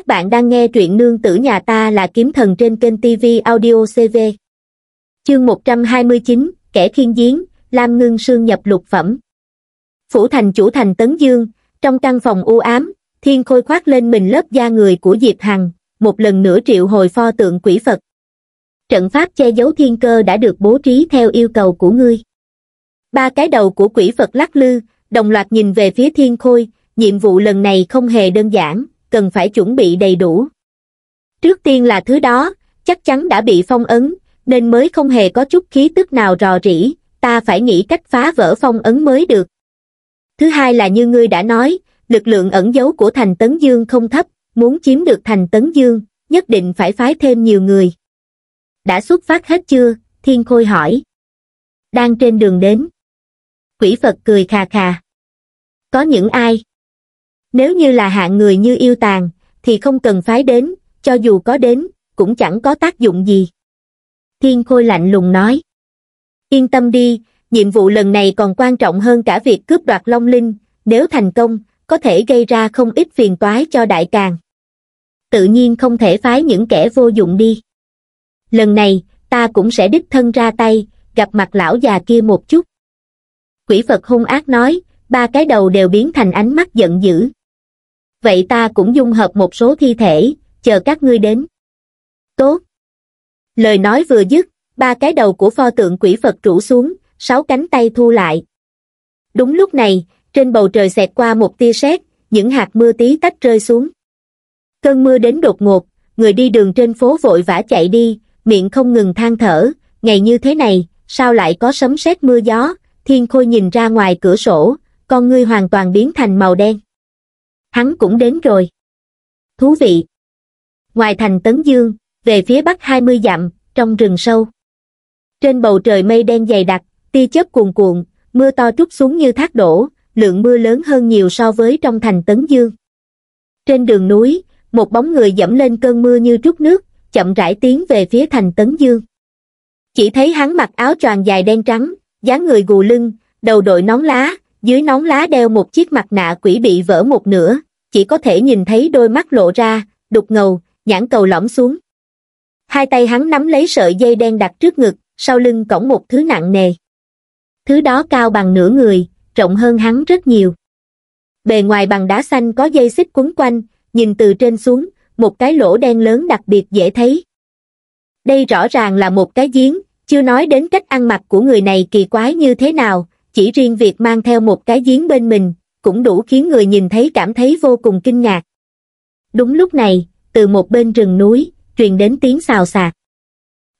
Các bạn đang nghe truyện nương tử nhà ta là kiếm thần trên kênh TV Audio CV. Chương 129, kẻ thiên giếng, Lam Ngưng Sương nhập lục phẩm. Phủ thành chủ thành Tấn Dương, trong căn phòng u ám, thiên khôi khoác lên mình lớp da người của Diệp Hằng, một lần nữa triệu hồi pho tượng quỷ Phật. Trận pháp che giấu thiên cơ đã được bố trí theo yêu cầu của ngươi. Ba cái đầu của quỷ Phật lắc lư, đồng loạt nhìn về phía thiên khôi, nhiệm vụ lần này không hề đơn giản, cần phải chuẩn bị đầy đủ trước tiên là thứ đó chắc chắn đã bị phong ấn nên mới không hề có chút khí tức nào rò rỉ ta phải nghĩ cách phá vỡ phong ấn mới được thứ hai là như ngươi đã nói lực lượng ẩn giấu của thành tấn dương không thấp muốn chiếm được thành tấn dương nhất định phải phái thêm nhiều người đã xuất phát hết chưa thiên khôi hỏi đang trên đường đến quỷ phật cười khà khà có những ai nếu như là hạng người như yêu tàn, thì không cần phái đến, cho dù có đến, cũng chẳng có tác dụng gì. Thiên Khôi lạnh lùng nói. Yên tâm đi, nhiệm vụ lần này còn quan trọng hơn cả việc cướp đoạt Long Linh, nếu thành công, có thể gây ra không ít phiền toái cho Đại Càng. Tự nhiên không thể phái những kẻ vô dụng đi. Lần này, ta cũng sẽ đích thân ra tay, gặp mặt lão già kia một chút. Quỷ Phật hung ác nói, ba cái đầu đều biến thành ánh mắt giận dữ vậy ta cũng dung hợp một số thi thể, chờ các ngươi đến. Tốt! Lời nói vừa dứt, ba cái đầu của pho tượng quỷ Phật rủ xuống, sáu cánh tay thu lại. Đúng lúc này, trên bầu trời xẹt qua một tia sét, những hạt mưa tí tách rơi xuống. Cơn mưa đến đột ngột, người đi đường trên phố vội vã chạy đi, miệng không ngừng than thở, ngày như thế này, sao lại có sấm sét mưa gió, thiên khôi nhìn ra ngoài cửa sổ, con ngươi hoàn toàn biến thành màu đen hắn cũng đến rồi. Thú vị! Ngoài thành Tấn Dương, về phía bắc 20 dặm, trong rừng sâu. Trên bầu trời mây đen dày đặc, tia chớp cuồn cuộn, mưa to trút xuống như thác đổ, lượng mưa lớn hơn nhiều so với trong thành Tấn Dương. Trên đường núi, một bóng người dẫm lên cơn mưa như trút nước, chậm rãi tiến về phía thành Tấn Dương. Chỉ thấy hắn mặc áo choàng dài đen trắng, dáng người gù lưng, đầu đội nón lá, dưới nón lá đeo một chiếc mặt nạ quỷ bị vỡ một nửa, chỉ có thể nhìn thấy đôi mắt lộ ra, đục ngầu, nhãn cầu lõm xuống. Hai tay hắn nắm lấy sợi dây đen đặt trước ngực, sau lưng cõng một thứ nặng nề. Thứ đó cao bằng nửa người, rộng hơn hắn rất nhiều. Bề ngoài bằng đá xanh có dây xích quấn quanh, nhìn từ trên xuống, một cái lỗ đen lớn đặc biệt dễ thấy. Đây rõ ràng là một cái giếng, chưa nói đến cách ăn mặc của người này kỳ quái như thế nào, chỉ riêng việc mang theo một cái giếng bên mình, cũng đủ khiến người nhìn thấy cảm thấy vô cùng kinh ngạc. Đúng lúc này, từ một bên rừng núi, truyền đến tiếng xào xạc.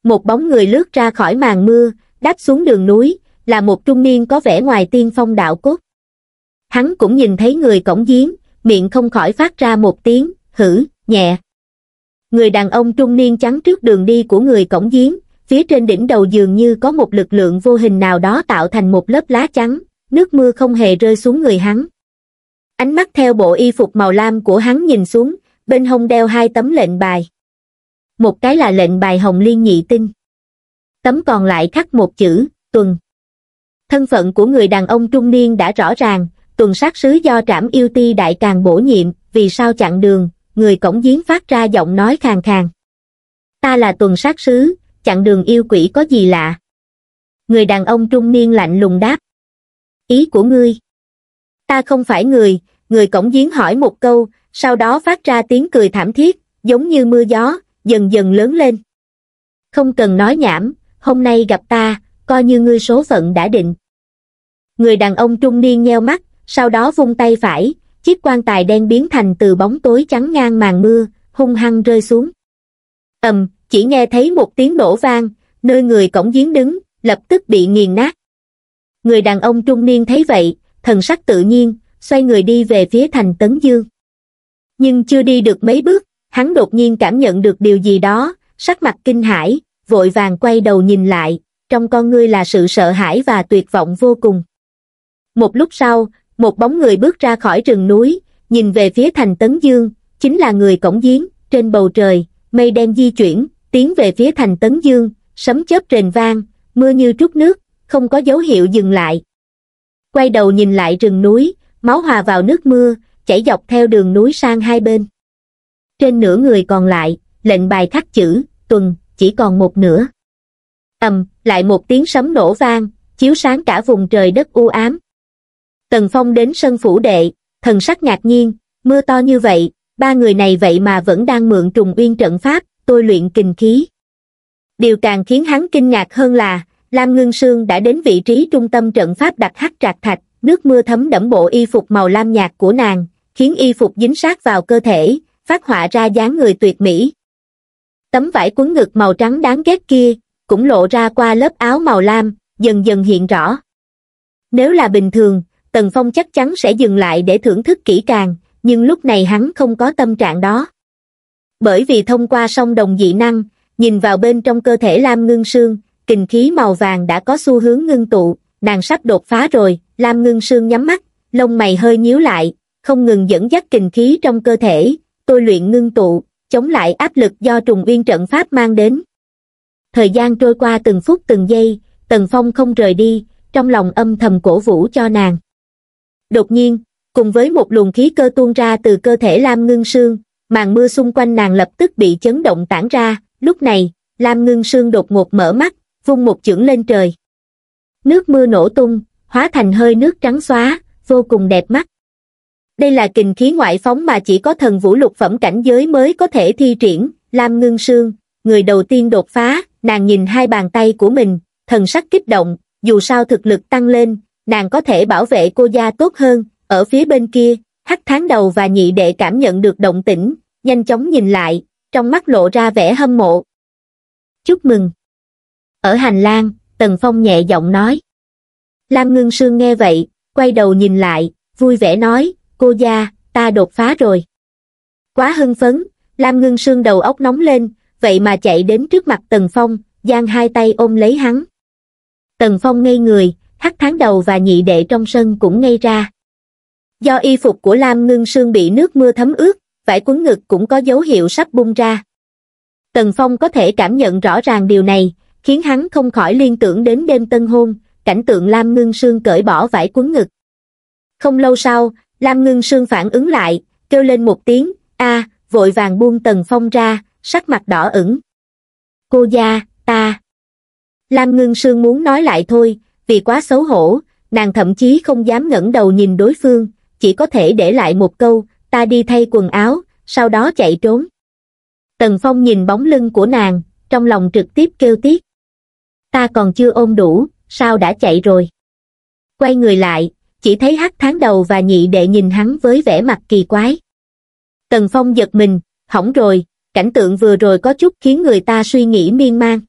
Một bóng người lướt ra khỏi màn mưa, đáp xuống đường núi, là một trung niên có vẻ ngoài tiên phong đạo cốt. Hắn cũng nhìn thấy người cổng giếng, miệng không khỏi phát ra một tiếng, hử, nhẹ. Người đàn ông trung niên chắn trước đường đi của người cổng giếng, phía trên đỉnh đầu dường như có một lực lượng vô hình nào đó tạo thành một lớp lá trắng, nước mưa không hề rơi xuống người hắn. Ánh mắt theo bộ y phục màu lam của hắn nhìn xuống, bên hông đeo hai tấm lệnh bài. Một cái là lệnh bài hồng liên nhị tinh. Tấm còn lại khắc một chữ, tuần. Thân phận của người đàn ông trung niên đã rõ ràng, tuần sát sứ do trảm yêu ti đại càng bổ nhiệm, vì sao chặn đường, người cổng giếng phát ra giọng nói khàn khàn. Ta là tuần sát sứ, chặn đường yêu quỷ có gì lạ. Người đàn ông trung niên lạnh lùng đáp. Ý của ngươi? Ta không phải người, người cổng giếng hỏi một câu, sau đó phát ra tiếng cười thảm thiết, giống như mưa gió, dần dần lớn lên. Không cần nói nhảm, hôm nay gặp ta, coi như ngươi số phận đã định. Người đàn ông trung niên nheo mắt, sau đó vung tay phải, chiếc quan tài đen biến thành từ bóng tối trắng ngang màn mưa, hung hăng rơi xuống. ầm, chỉ nghe thấy một tiếng nổ vang, nơi người cổng giếng đứng, lập tức bị nghiền nát. Người đàn ông trung niên thấy vậy, thần sắc tự nhiên, xoay người đi về phía thành Tấn Dương. Nhưng chưa đi được mấy bước, hắn đột nhiên cảm nhận được điều gì đó, sắc mặt kinh hãi, vội vàng quay đầu nhìn lại, trong con ngươi là sự sợ hãi và tuyệt vọng vô cùng. Một lúc sau, một bóng người bước ra khỏi rừng núi, nhìn về phía thành Tấn Dương, chính là người cổng giếng, trên bầu trời, mây đen di chuyển, tiến về phía thành Tấn Dương, sấm chớp rền vang, mưa như trút nước, không có dấu hiệu dừng lại. Quay đầu nhìn lại rừng núi, máu hòa vào nước mưa, chảy dọc theo đường núi sang hai bên. Trên nửa người còn lại, lệnh bài khắc chữ, tuần, chỉ còn một nửa. ầm, lại một tiếng sấm nổ vang, chiếu sáng cả vùng trời đất u ám. Tần Phong đến sân phủ đệ, thần sắc ngạc nhiên, mưa to như vậy, ba người này vậy mà vẫn đang mượn trùng uyên trận pháp, tôi luyện kình khí. Điều càng khiến hắn kinh ngạc hơn là, Lam Ngưng Sương đã đến vị trí trung tâm trận pháp đặt hắc trạc thạch, nước mưa thấm đẫm bộ y phục màu lam nhạt của nàng, khiến y phục dính sát vào cơ thể, phát họa ra dáng người tuyệt mỹ. Tấm vải cuốn ngực màu trắng đáng ghét kia, cũng lộ ra qua lớp áo màu lam, dần dần hiện rõ. Nếu là bình thường, Tần Phong chắc chắn sẽ dừng lại để thưởng thức kỹ càng, nhưng lúc này hắn không có tâm trạng đó bởi vì thông qua song đồng dị năng nhìn vào bên trong cơ thể lam ngưng sương kình khí màu vàng đã có xu hướng ngưng tụ nàng sắp đột phá rồi lam ngưng sương nhắm mắt lông mày hơi nhíu lại không ngừng dẫn dắt kình khí trong cơ thể tôi luyện ngưng tụ chống lại áp lực do trùng uyên trận pháp mang đến thời gian trôi qua từng phút từng giây tần phong không rời đi trong lòng âm thầm cổ vũ cho nàng đột nhiên cùng với một luồng khí cơ tuôn ra từ cơ thể lam ngưng sương màn mưa xung quanh nàng lập tức bị chấn động tản ra, lúc này, Lam Ngưng Sương đột ngột mở mắt, vung một chưởng lên trời. Nước mưa nổ tung, hóa thành hơi nước trắng xóa, vô cùng đẹp mắt. Đây là kình khí ngoại phóng mà chỉ có thần vũ lục phẩm cảnh giới mới có thể thi triển, Lam Ngưng Sương, người đầu tiên đột phá, nàng nhìn hai bàn tay của mình, thần sắc kích động, dù sao thực lực tăng lên, nàng có thể bảo vệ cô gia tốt hơn, ở phía bên kia, Hắc tháng đầu và nhị đệ cảm nhận được động tĩnh, nhanh chóng nhìn lại, trong mắt lộ ra vẻ hâm mộ. Chúc mừng! Ở hành lang, Tần Phong nhẹ giọng nói. Lam Ngưng Sương nghe vậy, quay đầu nhìn lại, vui vẻ nói, cô gia, ta đột phá rồi. Quá hưng phấn, Lam Ngưng Sương đầu óc nóng lên, vậy mà chạy đến trước mặt Tần Phong, giang hai tay ôm lấy hắn. Tần Phong ngây người, hắc tháng đầu và nhị đệ trong sân cũng ngây ra. Do y phục của Lam Ngưng Sương bị nước mưa thấm ướt, vải quấn ngực cũng có dấu hiệu sắp bung ra. Tần Phong có thể cảm nhận rõ ràng điều này, khiến hắn không khỏi liên tưởng đến đêm tân hôn, cảnh tượng Lam Ngưng Sương cởi bỏ vải quấn ngực. Không lâu sau, Lam Ngưng Sương phản ứng lại, kêu lên một tiếng, a, vội vàng buông Tần Phong ra, sắc mặt đỏ ửng. Cô gia, ta. Lam Ngưng Sương muốn nói lại thôi, vì quá xấu hổ, nàng thậm chí không dám ngẩng đầu nhìn đối phương, chỉ có thể để lại một câu, ta đi thay quần áo, sau đó chạy trốn. Tần Phong nhìn bóng lưng của nàng, trong lòng trực tiếp kêu tiếc. Ta còn chưa ôm đủ, sao đã chạy rồi? Quay người lại, chỉ thấy hắc tháng đầu và nhị đệ nhìn hắn với vẻ mặt kỳ quái. Tần Phong giật mình, hỏng rồi, cảnh tượng vừa rồi có chút khiến người ta suy nghĩ miên man.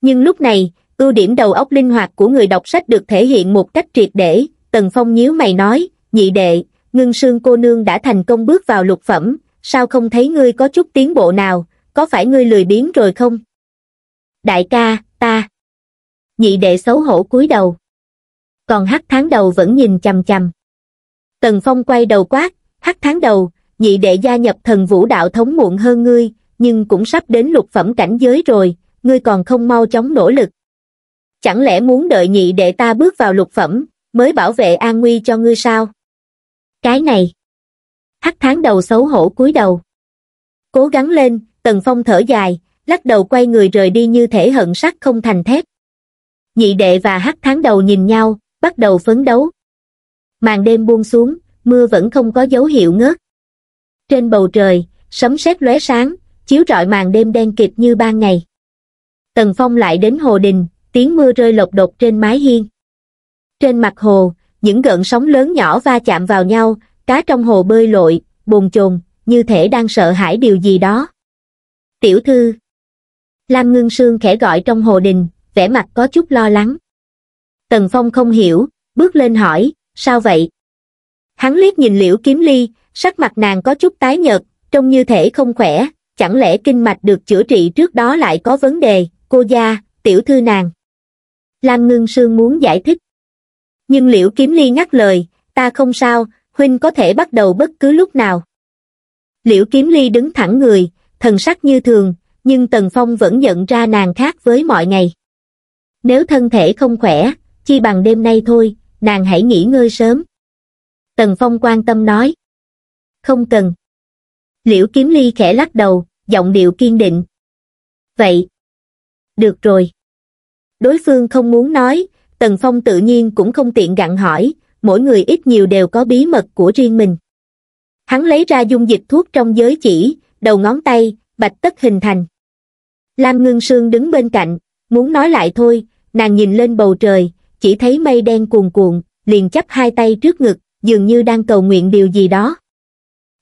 Nhưng lúc này, ưu điểm đầu óc linh hoạt của người đọc sách được thể hiện một cách triệt để, Tần Phong nhíu mày nói, nhị đệ, ngưng sương cô nương đã thành công bước vào lục phẩm, sao không thấy ngươi có chút tiến bộ nào, có phải ngươi lười biếng rồi không? Đại ca, ta. Nhị đệ xấu hổ cúi đầu. Còn hắc tháng đầu vẫn nhìn chằm chằm. Tần Phong quay đầu quát, hắc tháng đầu, nhị đệ gia nhập thần vũ đạo thống muộn hơn ngươi, nhưng cũng sắp đến lục phẩm cảnh giới rồi, ngươi còn không mau chóng nỗ lực. Chẳng lẽ muốn đợi nhị đệ ta bước vào lục phẩm, mới bảo vệ an nguy cho ngươi sao? cái này. Hắc tháng đầu xấu hổ cúi đầu. Cố gắng lên, Tần Phong thở dài, lắc đầu quay người rời đi như thể hận sắt không thành thép. Nhị đệ và hắc tháng đầu nhìn nhau, bắt đầu phấn đấu. Màn đêm buông xuống, mưa vẫn không có dấu hiệu ngớt. Trên bầu trời, sấm sét lóe sáng, chiếu rọi màn đêm đen kịt như ban ngày. Tần Phong lại đến hồ đình, tiếng mưa rơi lộc đột trên mái hiên. Trên mặt hồ, những gợn sóng lớn nhỏ va chạm vào nhau, cá trong hồ bơi lội, bồn chồn, như thể đang sợ hãi điều gì đó. Tiểu thư Lam Ngưng Sương khẽ gọi trong hồ đình, vẻ mặt có chút lo lắng. Tần Phong không hiểu, bước lên hỏi, sao vậy? Hắn liếc nhìn liễu kiếm ly, sắc mặt nàng có chút tái nhợt, trông như thể không khỏe, chẳng lẽ kinh mạch được chữa trị trước đó lại có vấn đề, cô gia, tiểu thư nàng. Lam Ngưng Sương muốn giải thích, nhưng liễu kiếm ly ngắt lời ta không sao huynh có thể bắt đầu bất cứ lúc nào liễu kiếm ly đứng thẳng người thần sắc như thường nhưng tần phong vẫn nhận ra nàng khác với mọi ngày nếu thân thể không khỏe chi bằng đêm nay thôi nàng hãy nghỉ ngơi sớm tần phong quan tâm nói không cần liễu kiếm ly khẽ lắc đầu giọng điệu kiên định vậy được rồi đối phương không muốn nói Tần Phong tự nhiên cũng không tiện gặn hỏi, mỗi người ít nhiều đều có bí mật của riêng mình. Hắn lấy ra dung dịch thuốc trong giới chỉ, đầu ngón tay, bạch tất hình thành. Lam Ngưng Sương đứng bên cạnh, muốn nói lại thôi, nàng nhìn lên bầu trời, chỉ thấy mây đen cuồn cuộn, liền chắp hai tay trước ngực, dường như đang cầu nguyện điều gì đó.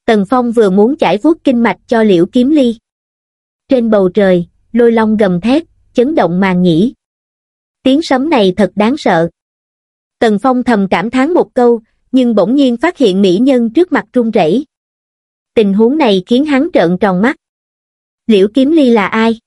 Tần Phong vừa muốn chải vuốt kinh mạch cho liễu kiếm ly. Trên bầu trời, lôi long gầm thét, chấn động màn nhĩ, tiếng sấm này thật đáng sợ. Tần Phong thầm cảm thán một câu, nhưng bỗng nhiên phát hiện mỹ nhân trước mặt run rẩy. Tình huống này khiến hắn trợn tròn mắt. Liễu Kiếm Ly là ai?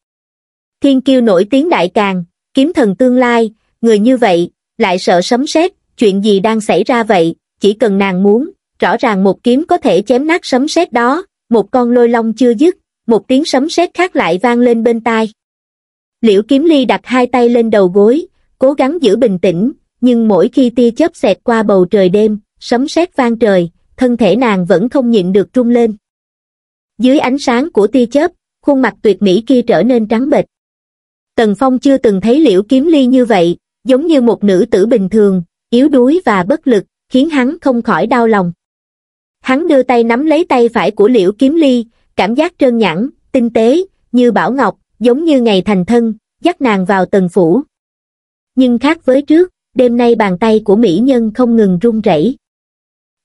Thiên kiêu nổi tiếng đại càng, kiếm thần tương lai, người như vậy, lại sợ sấm sét, chuyện gì đang xảy ra vậy, chỉ cần nàng muốn, rõ ràng một kiếm có thể chém nát sấm sét đó, một con lôi long chưa dứt, một tiếng sấm sét khác lại vang lên bên tai liễu kiếm ly đặt hai tay lên đầu gối cố gắng giữ bình tĩnh nhưng mỗi khi tia chớp xẹt qua bầu trời đêm sấm sét vang trời thân thể nàng vẫn không nhịn được rung lên dưới ánh sáng của tia chớp khuôn mặt tuyệt mỹ kia trở nên trắng bệch tần phong chưa từng thấy liễu kiếm ly như vậy giống như một nữ tử bình thường yếu đuối và bất lực khiến hắn không khỏi đau lòng hắn đưa tay nắm lấy tay phải của liễu kiếm ly cảm giác trơn nhẵn tinh tế như bảo ngọc giống như ngày thành thân, dắt nàng vào tần phủ. Nhưng khác với trước, đêm nay bàn tay của mỹ nhân không ngừng run rẩy.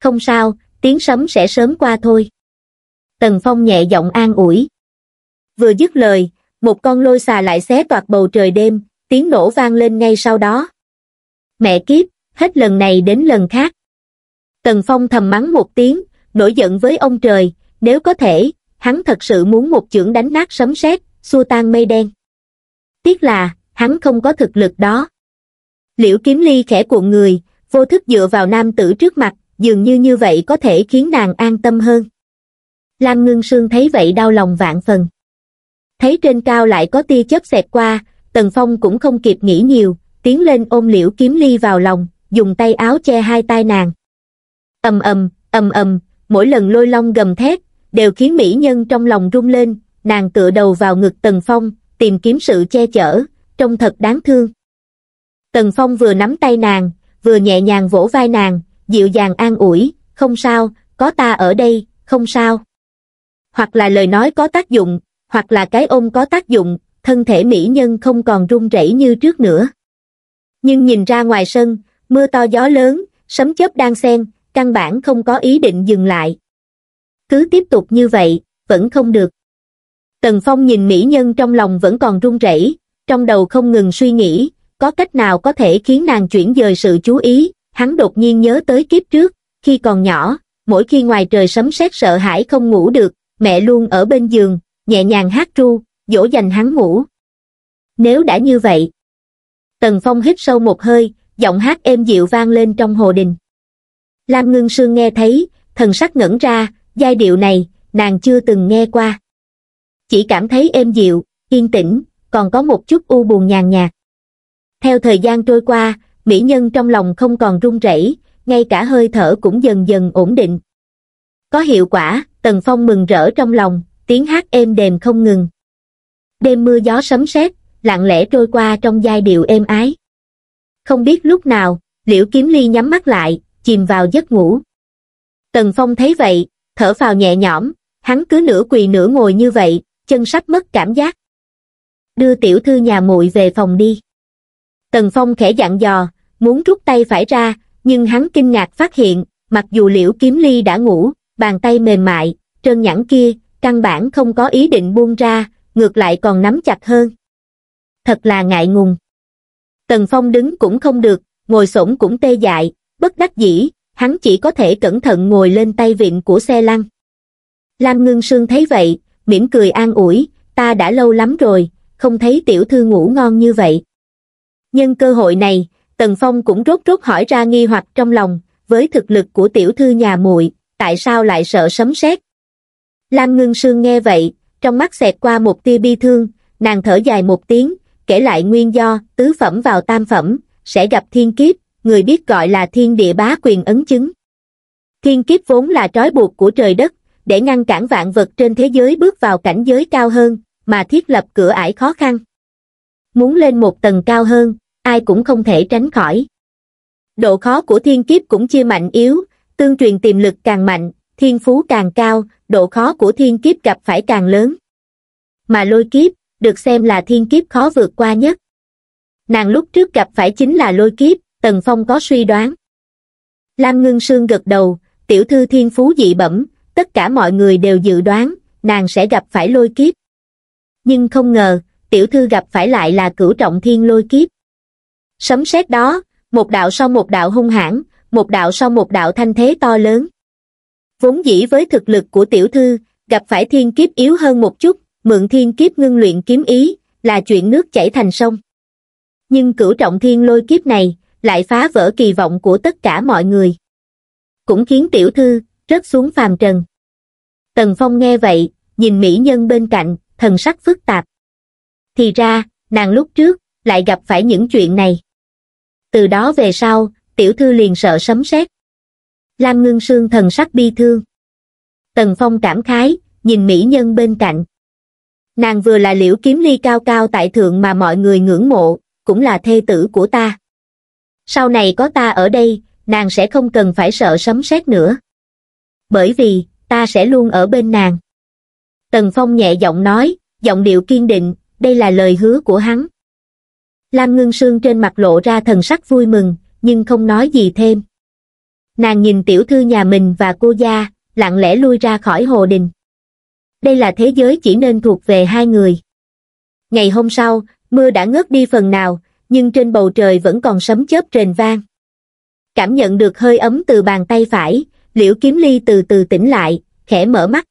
Không sao, tiếng sấm sẽ sớm qua thôi. Tần Phong nhẹ giọng an ủi. Vừa dứt lời, một con lôi xà lại xé toạc bầu trời đêm, tiếng nổ vang lên ngay sau đó. Mẹ kiếp, hết lần này đến lần khác. Tần Phong thầm mắng một tiếng, nổi giận với ông trời, nếu có thể, hắn thật sự muốn một chưởng đánh nát sấm sét, xua tan mây đen tiếc là hắn không có thực lực đó liễu kiếm ly khẽ cuộn người vô thức dựa vào nam tử trước mặt dường như như vậy có thể khiến nàng an tâm hơn lam ngưng sương thấy vậy đau lòng vạn phần thấy trên cao lại có tia chớp xẹt qua tần phong cũng không kịp nghĩ nhiều tiến lên ôm liễu kiếm ly vào lòng dùng tay áo che hai tai nàng ầm ầm ầm ầm mỗi lần lôi long gầm thét đều khiến mỹ nhân trong lòng rung lên nàng tựa đầu vào ngực Tần Phong, tìm kiếm sự che chở, trông thật đáng thương. Tần Phong vừa nắm tay nàng, vừa nhẹ nhàng vỗ vai nàng, dịu dàng an ủi, không sao, có ta ở đây, không sao. Hoặc là lời nói có tác dụng, hoặc là cái ôm có tác dụng, thân thể mỹ nhân không còn run rẩy như trước nữa. Nhưng nhìn ra ngoài sân, mưa to gió lớn, sấm chớp đang xen, căn bản không có ý định dừng lại. Cứ tiếp tục như vậy, vẫn không được. Tần Phong nhìn mỹ nhân trong lòng vẫn còn run rẩy, trong đầu không ngừng suy nghĩ, có cách nào có thể khiến nàng chuyển dời sự chú ý, hắn đột nhiên nhớ tới kiếp trước, khi còn nhỏ, mỗi khi ngoài trời sấm sét sợ hãi không ngủ được, mẹ luôn ở bên giường, nhẹ nhàng hát ru, dỗ dành hắn ngủ. Nếu đã như vậy, Tần Phong hít sâu một hơi, giọng hát êm dịu vang lên trong hồ đình. Lam Ngưng Sương nghe thấy, thần sắc ngẩn ra, giai điệu này, nàng chưa từng nghe qua chỉ cảm thấy êm dịu, yên tĩnh, còn có một chút u buồn nhàn nhạt. Theo thời gian trôi qua, mỹ nhân trong lòng không còn run rẩy, ngay cả hơi thở cũng dần dần ổn định. Có hiệu quả, Tần Phong mừng rỡ trong lòng, tiếng hát êm đềm không ngừng. Đêm mưa gió sấm sét, lặng lẽ trôi qua trong giai điệu êm ái. Không biết lúc nào, Liễu Kiếm Ly nhắm mắt lại, chìm vào giấc ngủ. Tần Phong thấy vậy, thở phào nhẹ nhõm, hắn cứ nửa quỳ nửa ngồi như vậy, chân sắp mất cảm giác. Đưa tiểu thư nhà muội về phòng đi. Tần Phong khẽ dặn dò, muốn rút tay phải ra, nhưng hắn kinh ngạc phát hiện, mặc dù liễu kiếm ly đã ngủ, bàn tay mềm mại, trơn nhẵn kia, căn bản không có ý định buông ra, ngược lại còn nắm chặt hơn. Thật là ngại ngùng. Tần Phong đứng cũng không được, ngồi xổm cũng tê dại, bất đắc dĩ, hắn chỉ có thể cẩn thận ngồi lên tay vịn của xe lăn. Lam Ngưng Sương thấy vậy, mỉm cười an ủi, ta đã lâu lắm rồi, không thấy tiểu thư ngủ ngon như vậy. Nhân cơ hội này, Tần Phong cũng rốt rốt hỏi ra nghi hoặc trong lòng, với thực lực của tiểu thư nhà muội, tại sao lại sợ sấm sét? Lam Ngưng Sương nghe vậy, trong mắt xẹt qua một tia bi thương, nàng thở dài một tiếng, kể lại nguyên do, tứ phẩm vào tam phẩm, sẽ gặp thiên kiếp, người biết gọi là thiên địa bá quyền ấn chứng. Thiên kiếp vốn là trói buộc của trời đất, để ngăn cản vạn vật trên thế giới bước vào cảnh giới cao hơn, mà thiết lập cửa ải khó khăn. Muốn lên một tầng cao hơn, ai cũng không thể tránh khỏi. Độ khó của thiên kiếp cũng chia mạnh yếu, tương truyền tiềm lực càng mạnh, thiên phú càng cao, độ khó của thiên kiếp gặp phải càng lớn. Mà lôi kiếp, được xem là thiên kiếp khó vượt qua nhất. Nàng lúc trước gặp phải chính là lôi kiếp, Tần Phong có suy đoán. Lam Ngưng Sương gật đầu, tiểu thư thiên phú dị bẩm, tất cả mọi người đều dự đoán, nàng sẽ gặp phải lôi kiếp. Nhưng không ngờ, tiểu thư gặp phải lại là cửu trọng thiên lôi kiếp. Sấm sét đó, một đạo sau một đạo hung hãn, một đạo sau một đạo thanh thế to lớn. Vốn dĩ với thực lực của tiểu thư, gặp phải thiên kiếp yếu hơn một chút, mượn thiên kiếp ngưng luyện kiếm ý, là chuyện nước chảy thành sông. Nhưng cửu trọng thiên lôi kiếp này, lại phá vỡ kỳ vọng của tất cả mọi người. Cũng khiến tiểu thư, rớt xuống phàm trần. Tần Phong nghe vậy, nhìn mỹ nhân bên cạnh, thần sắc phức tạp. Thì ra, nàng lúc trước, lại gặp phải những chuyện này. Từ đó về sau, tiểu thư liền sợ sấm sét. Lam ngưng sương thần sắc bi thương. Tần Phong cảm khái, nhìn mỹ nhân bên cạnh. Nàng vừa là liễu kiếm ly cao cao tại thượng mà mọi người ngưỡng mộ, cũng là thê tử của ta. Sau này có ta ở đây, nàng sẽ không cần phải sợ sấm sét nữa bởi vì, ta sẽ luôn ở bên nàng. Tần Phong nhẹ giọng nói, giọng điệu kiên định, đây là lời hứa của hắn. Lam Ngưng Sương trên mặt lộ ra thần sắc vui mừng, nhưng không nói gì thêm. Nàng nhìn tiểu thư nhà mình và cô gia, lặng lẽ lui ra khỏi hồ đình. Đây là thế giới chỉ nên thuộc về hai người. Ngày hôm sau, mưa đã ngớt đi phần nào, nhưng trên bầu trời vẫn còn sấm chớp rền vang. Cảm nhận được hơi ấm từ bàn tay phải, liễu kiếm ly từ từ tỉnh lại, khẽ mở mắt.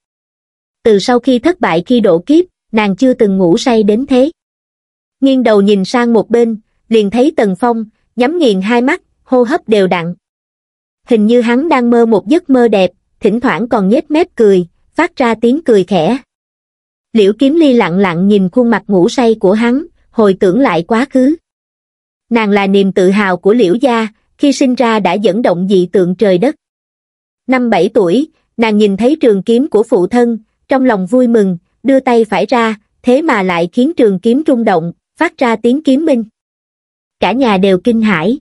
Từ sau khi thất bại khi độ kiếp, nàng chưa từng ngủ say đến thế. Nghiêng đầu nhìn sang một bên, liền thấy Tần Phong, nhắm nghiền hai mắt, hô hấp đều đặn. Hình như hắn đang mơ một giấc mơ đẹp, thỉnh thoảng còn nhếch mép cười, phát ra tiếng cười khẽ. Liễu Kiếm Ly lặng lặng nhìn khuôn mặt ngủ say của hắn, hồi tưởng lại quá khứ. Nàng là niềm tự hào của Liễu gia, khi sinh ra đã dẫn động dị tượng trời đất năm bảy tuổi nàng nhìn thấy trường kiếm của phụ thân trong lòng vui mừng đưa tay phải ra thế mà lại khiến trường kiếm rung động phát ra tiếng kiếm minh cả nhà đều kinh hãi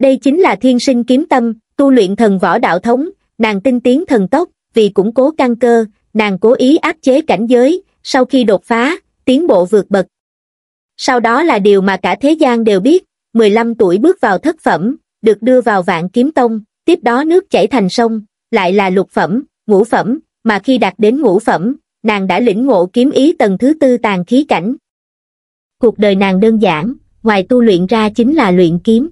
đây chính là thiên sinh kiếm tâm tu luyện thần võ đạo thống nàng tinh tiến thần tốc vì củng cố căn cơ nàng cố ý áp chế cảnh giới sau khi đột phá tiến bộ vượt bậc sau đó là điều mà cả thế gian đều biết 15 tuổi bước vào thất phẩm được đưa vào vạn kiếm tông Tiếp đó nước chảy thành sông, lại là lục phẩm, ngũ phẩm, mà khi đạt đến ngũ phẩm, nàng đã lĩnh ngộ kiếm ý tầng thứ tư tàn khí cảnh. Cuộc đời nàng đơn giản, ngoài tu luyện ra chính là luyện kiếm.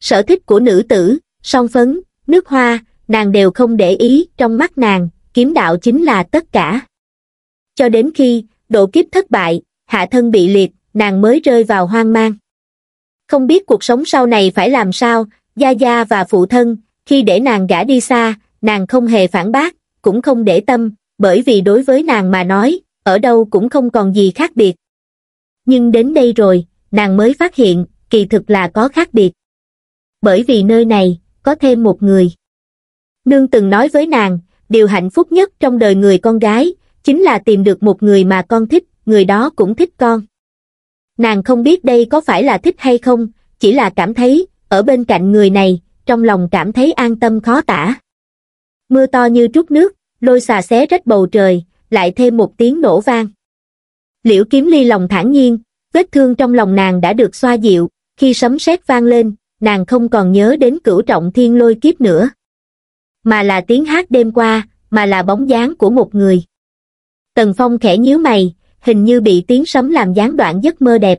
Sở thích của nữ tử, song phấn, nước hoa, nàng đều không để ý, trong mắt nàng, kiếm đạo chính là tất cả. Cho đến khi, độ kiếp thất bại, hạ thân bị liệt, nàng mới rơi vào hoang mang. Không biết cuộc sống sau này phải làm sao, Gia Gia và phụ thân, khi để nàng gả đi xa, nàng không hề phản bác, cũng không để tâm, bởi vì đối với nàng mà nói, ở đâu cũng không còn gì khác biệt. Nhưng đến đây rồi, nàng mới phát hiện, kỳ thực là có khác biệt. Bởi vì nơi này, có thêm một người. Nương từng nói với nàng, điều hạnh phúc nhất trong đời người con gái, chính là tìm được một người mà con thích, người đó cũng thích con. Nàng không biết đây có phải là thích hay không, chỉ là cảm thấy, ở bên cạnh người này, trong lòng cảm thấy an tâm khó tả. Mưa to như trút nước, lôi xà xé rách bầu trời, lại thêm một tiếng nổ vang. Liễu kiếm ly lòng thản nhiên, vết thương trong lòng nàng đã được xoa dịu, khi sấm sét vang lên, nàng không còn nhớ đến cửu trọng thiên lôi kiếp nữa. Mà là tiếng hát đêm qua, mà là bóng dáng của một người. Tần Phong khẽ nhíu mày, hình như bị tiếng sấm làm gián đoạn giấc mơ đẹp.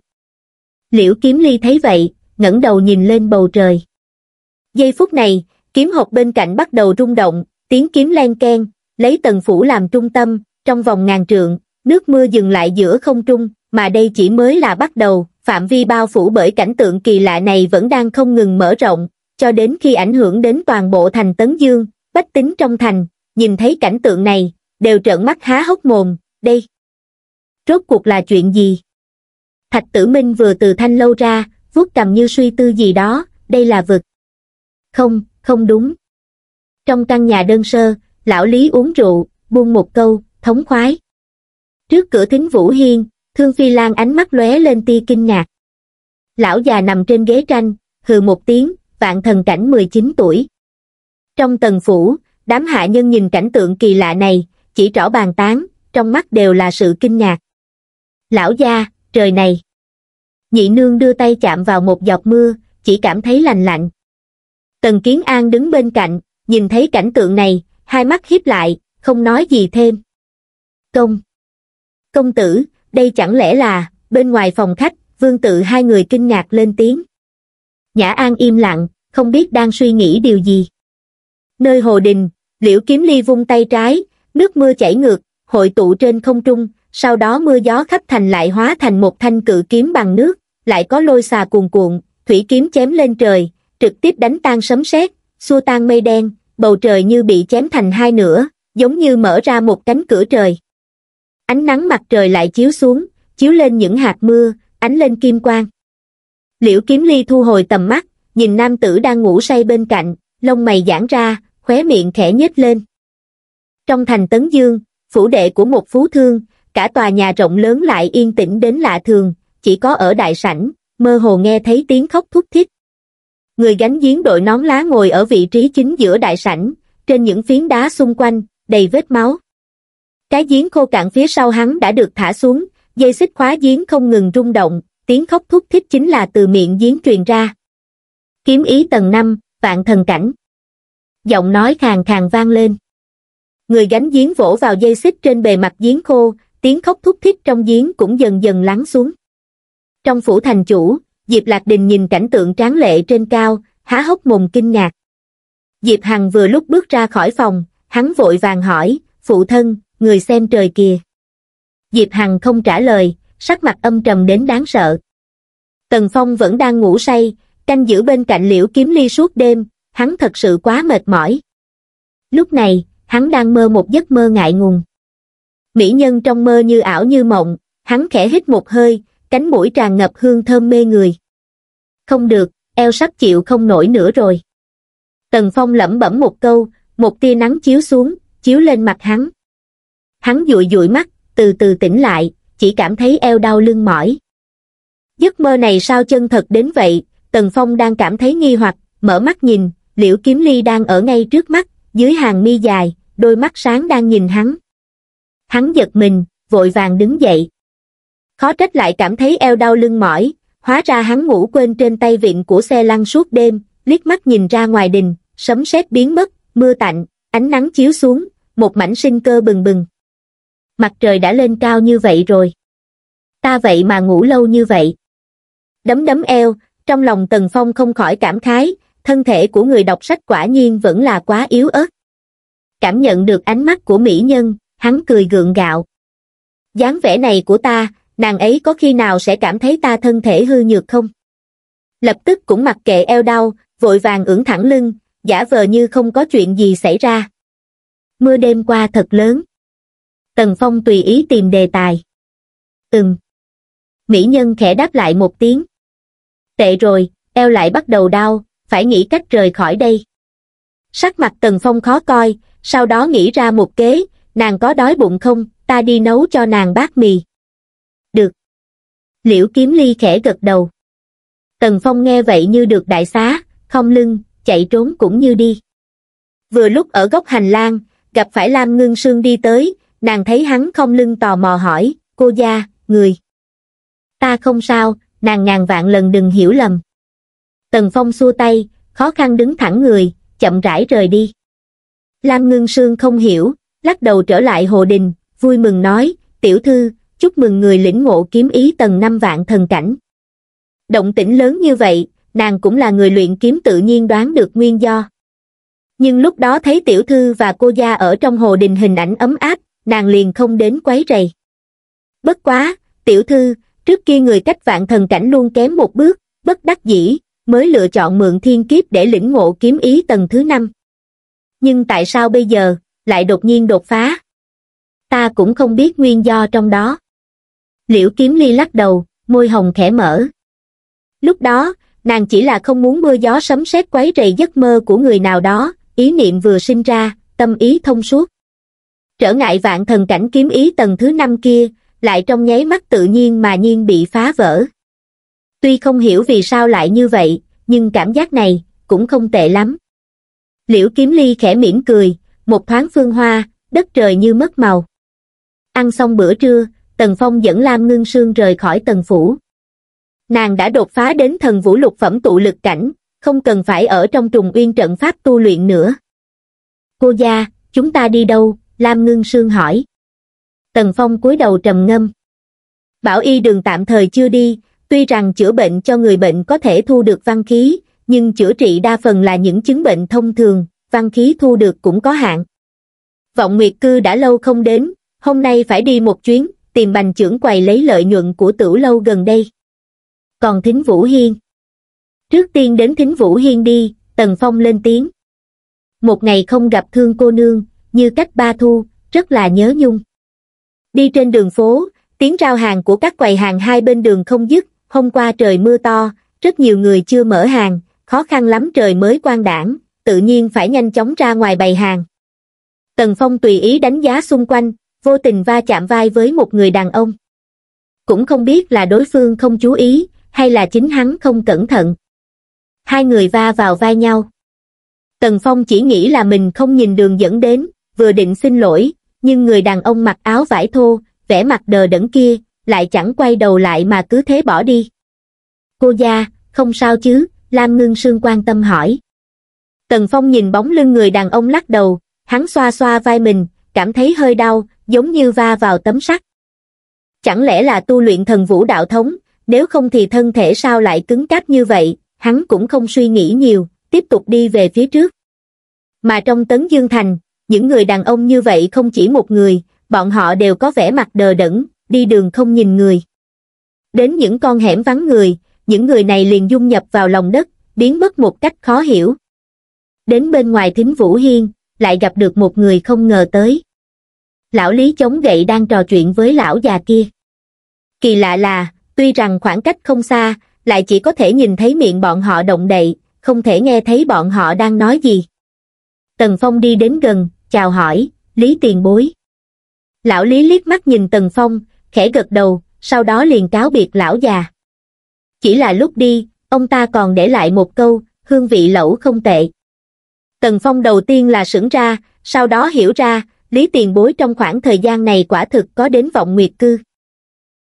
Liễu Kiếm Ly thấy vậy, ngẩng đầu nhìn lên bầu trời. Giây phút này, kiếm hộp bên cạnh bắt đầu rung động, tiếng kiếm len ken lấy tầng phủ làm trung tâm, trong vòng ngàn trượng, nước mưa dừng lại giữa không trung, mà đây chỉ mới là bắt đầu, phạm vi bao phủ bởi cảnh tượng kỳ lạ này vẫn đang không ngừng mở rộng, cho đến khi ảnh hưởng đến toàn bộ thành Tấn Dương, bách tính trong thành, nhìn thấy cảnh tượng này, đều trợn mắt há hốc mồm, đây. Rốt cuộc là chuyện gì? Thạch Tử Minh vừa từ thanh lâu ra, vuốt cầm như suy tư gì đó, đây là vực. Không, không đúng. Trong căn nhà đơn sơ, lão Lý uống rượu, buông một câu, thống khoái. Trước cửa thính Vũ Hiên, Thương Phi Lan ánh mắt lóe lên tia kinh ngạc. Lão già nằm trên ghế tranh, hừ một tiếng, vạn thần cảnh 19 tuổi. Trong tầng phủ, đám hạ nhân nhìn cảnh tượng kỳ lạ này, chỉ rõ bàn tán, trong mắt đều là sự kinh ngạc. Lão gia, trời này! nhị nương đưa tay chạm vào một giọt mưa chỉ cảm thấy lành lạnh tần kiến an đứng bên cạnh nhìn thấy cảnh tượng này hai mắt hiếp lại không nói gì thêm công công tử đây chẳng lẽ là bên ngoài phòng khách vương tự hai người kinh ngạc lên tiếng nhã an im lặng không biết đang suy nghĩ điều gì nơi hồ đình liễu kiếm ly vung tay trái nước mưa chảy ngược hội tụ trên không trung sau đó mưa gió khắp thành lại hóa thành một thanh cự kiếm bằng nước lại có lôi xà cuồn cuộn thủy kiếm chém lên trời trực tiếp đánh tan sấm sét xua tan mây đen bầu trời như bị chém thành hai nửa giống như mở ra một cánh cửa trời ánh nắng mặt trời lại chiếu xuống chiếu lên những hạt mưa ánh lên kim quang liễu kiếm ly thu hồi tầm mắt nhìn nam tử đang ngủ say bên cạnh lông mày giãn ra khóe miệng khẽ nhếch lên trong thành tấn dương phủ đệ của một phú thương cả tòa nhà rộng lớn lại yên tĩnh đến lạ thường chỉ có ở đại sảnh, mơ hồ nghe thấy tiếng khóc thút thít. Người gánh giếng đội nón lá ngồi ở vị trí chính giữa đại sảnh, trên những phiến đá xung quanh, đầy vết máu. Cái giếng khô cạn phía sau hắn đã được thả xuống, dây xích khóa giếng không ngừng rung động, tiếng khóc thút thít chính là từ miệng giếng truyền ra. Kiếm ý tầng 5, vạn thần cảnh. Giọng nói khàn khàn vang lên. Người gánh giếng vỗ vào dây xích trên bề mặt giếng khô, tiếng khóc thút thít trong giếng cũng dần dần lắng xuống. Trong phủ thành chủ, Diệp Lạc Đình nhìn cảnh tượng tráng lệ trên cao, há hốc mồm kinh ngạc. Diệp Hằng vừa lúc bước ra khỏi phòng, hắn vội vàng hỏi, phụ thân, người xem trời kìa. Diệp Hằng không trả lời, sắc mặt âm trầm đến đáng sợ. Tần Phong vẫn đang ngủ say, canh giữ bên cạnh liễu kiếm ly suốt đêm, hắn thật sự quá mệt mỏi. Lúc này, hắn đang mơ một giấc mơ ngại ngùng. Mỹ nhân trong mơ như ảo như mộng, hắn khẽ hít một hơi, cánh mũi tràn ngập hương thơm mê người. Không được, eo sắp chịu không nổi nữa rồi. Tần Phong lẩm bẩm một câu, một tia nắng chiếu xuống, chiếu lên mặt hắn. Hắn dụi dụi mắt, từ từ tỉnh lại, chỉ cảm thấy eo đau lưng mỏi. Giấc mơ này sao chân thật đến vậy, Tần Phong đang cảm thấy nghi hoặc, mở mắt nhìn, liễu kiếm ly đang ở ngay trước mắt, dưới hàng mi dài, đôi mắt sáng đang nhìn hắn. Hắn giật mình, vội vàng đứng dậy khó trách lại cảm thấy eo đau lưng mỏi hóa ra hắn ngủ quên trên tay vịn của xe lăn suốt đêm liếc mắt nhìn ra ngoài đình sấm sét biến mất mưa tạnh ánh nắng chiếu xuống một mảnh sinh cơ bừng bừng mặt trời đã lên cao như vậy rồi ta vậy mà ngủ lâu như vậy đấm đấm eo trong lòng tần phong không khỏi cảm khái thân thể của người đọc sách quả nhiên vẫn là quá yếu ớt cảm nhận được ánh mắt của mỹ nhân hắn cười gượng gạo dáng vẻ này của ta nàng ấy có khi nào sẽ cảm thấy ta thân thể hư nhược không? Lập tức cũng mặc kệ eo đau, vội vàng ưỡn thẳng lưng, giả vờ như không có chuyện gì xảy ra. Mưa đêm qua thật lớn. Tần Phong tùy ý tìm đề tài. Ừm. Mỹ nhân khẽ đáp lại một tiếng. Tệ rồi, eo lại bắt đầu đau, phải nghĩ cách rời khỏi đây. Sắc mặt Tần Phong khó coi, sau đó nghĩ ra một kế, nàng có đói bụng không, ta đi nấu cho nàng bát mì. Liễu Kiếm Ly khẽ gật đầu. Tần Phong nghe vậy như được đại xá, không lưng, chạy trốn cũng như đi. Vừa lúc ở góc hành lang, gặp phải Lam Ngưng Sương đi tới, nàng thấy hắn không lưng tò mò hỏi, cô gia, người. Ta không sao, nàng ngàn vạn lần đừng hiểu lầm. Tần Phong xua tay, khó khăn đứng thẳng người, chậm rãi rời đi. Lam Ngưng Sương không hiểu, lắc đầu trở lại Hồ Đình, vui mừng nói, tiểu thư, chúc mừng người lĩnh ngộ kiếm ý tầng năm vạn thần cảnh động tĩnh lớn như vậy nàng cũng là người luyện kiếm tự nhiên đoán được nguyên do nhưng lúc đó thấy tiểu thư và cô gia ở trong hồ đình hình ảnh ấm áp nàng liền không đến quấy rầy bất quá tiểu thư trước kia người cách vạn thần cảnh luôn kém một bước bất đắc dĩ mới lựa chọn mượn thiên kiếp để lĩnh ngộ kiếm ý tầng thứ năm nhưng tại sao bây giờ lại đột nhiên đột phá ta cũng không biết nguyên do trong đó Liễu Kiếm Ly lắc đầu, môi hồng khẽ mở. Lúc đó, nàng chỉ là không muốn mưa gió sấm sét quấy rầy giấc mơ của người nào đó, ý niệm vừa sinh ra, tâm ý thông suốt. Trở ngại vạn thần cảnh kiếm ý tầng thứ năm kia, lại trong nháy mắt tự nhiên mà nhiên bị phá vỡ. Tuy không hiểu vì sao lại như vậy, nhưng cảm giác này cũng không tệ lắm. Liễu Kiếm Ly khẽ mỉm cười, một thoáng phương hoa, đất trời như mất màu. Ăn xong bữa trưa, Tần Phong dẫn Lam Ngưng Sương rời khỏi Tần Phủ. Nàng đã đột phá đến thần vũ lục phẩm tụ lực cảnh, không cần phải ở trong trùng uyên trận pháp tu luyện nữa. Cô gia, chúng ta đi đâu? Lam Ngưng Sương hỏi. Tần Phong cúi đầu trầm ngâm. Bảo y đường tạm thời chưa đi, tuy rằng chữa bệnh cho người bệnh có thể thu được văn khí, nhưng chữa trị đa phần là những chứng bệnh thông thường, văn khí thu được cũng có hạn. Vọng Nguyệt Cư đã lâu không đến, hôm nay phải đi một chuyến, tìm bành trưởng quầy lấy lợi nhuận của tửu lâu gần đây. Còn Thính Vũ Hiên Trước tiên đến Thính Vũ Hiên đi, Tần Phong lên tiếng. Một ngày không gặp thương cô nương, như cách ba thu, rất là nhớ nhung. Đi trên đường phố, tiếng rao hàng của các quầy hàng hai bên đường không dứt, hôm qua trời mưa to, rất nhiều người chưa mở hàng, khó khăn lắm trời mới quan đảng, tự nhiên phải nhanh chóng ra ngoài bày hàng. Tần Phong tùy ý đánh giá xung quanh, vô tình va chạm vai với một người đàn ông cũng không biết là đối phương không chú ý hay là chính hắn không cẩn thận hai người va vào vai nhau tần phong chỉ nghĩ là mình không nhìn đường dẫn đến vừa định xin lỗi nhưng người đàn ông mặc áo vải thô vẻ mặt đờ đẫn kia lại chẳng quay đầu lại mà cứ thế bỏ đi cô gia không sao chứ lam ngưng sương quan tâm hỏi tần phong nhìn bóng lưng người đàn ông lắc đầu hắn xoa xoa vai mình cảm thấy hơi đau, giống như va vào tấm sắt. Chẳng lẽ là tu luyện thần vũ đạo thống, nếu không thì thân thể sao lại cứng cáp như vậy, hắn cũng không suy nghĩ nhiều, tiếp tục đi về phía trước. Mà trong tấn dương thành, những người đàn ông như vậy không chỉ một người, bọn họ đều có vẻ mặt đờ đẫn, đi đường không nhìn người. Đến những con hẻm vắng người, những người này liền dung nhập vào lòng đất, biến mất một cách khó hiểu. Đến bên ngoài thính Vũ Hiên, lại gặp được một người không ngờ tới. Lão Lý chống gậy đang trò chuyện với lão già kia. Kỳ lạ là, tuy rằng khoảng cách không xa, lại chỉ có thể nhìn thấy miệng bọn họ động đậy, không thể nghe thấy bọn họ đang nói gì. Tần Phong đi đến gần, chào hỏi, Lý tiền bối. Lão Lý liếc mắt nhìn Tần Phong, khẽ gật đầu, sau đó liền cáo biệt lão già. Chỉ là lúc đi, ông ta còn để lại một câu, hương vị lẩu không tệ. Tần Phong đầu tiên là sững ra, sau đó hiểu ra, Lý Tiền Bối trong khoảng thời gian này quả thực có đến vọng nguyệt cư.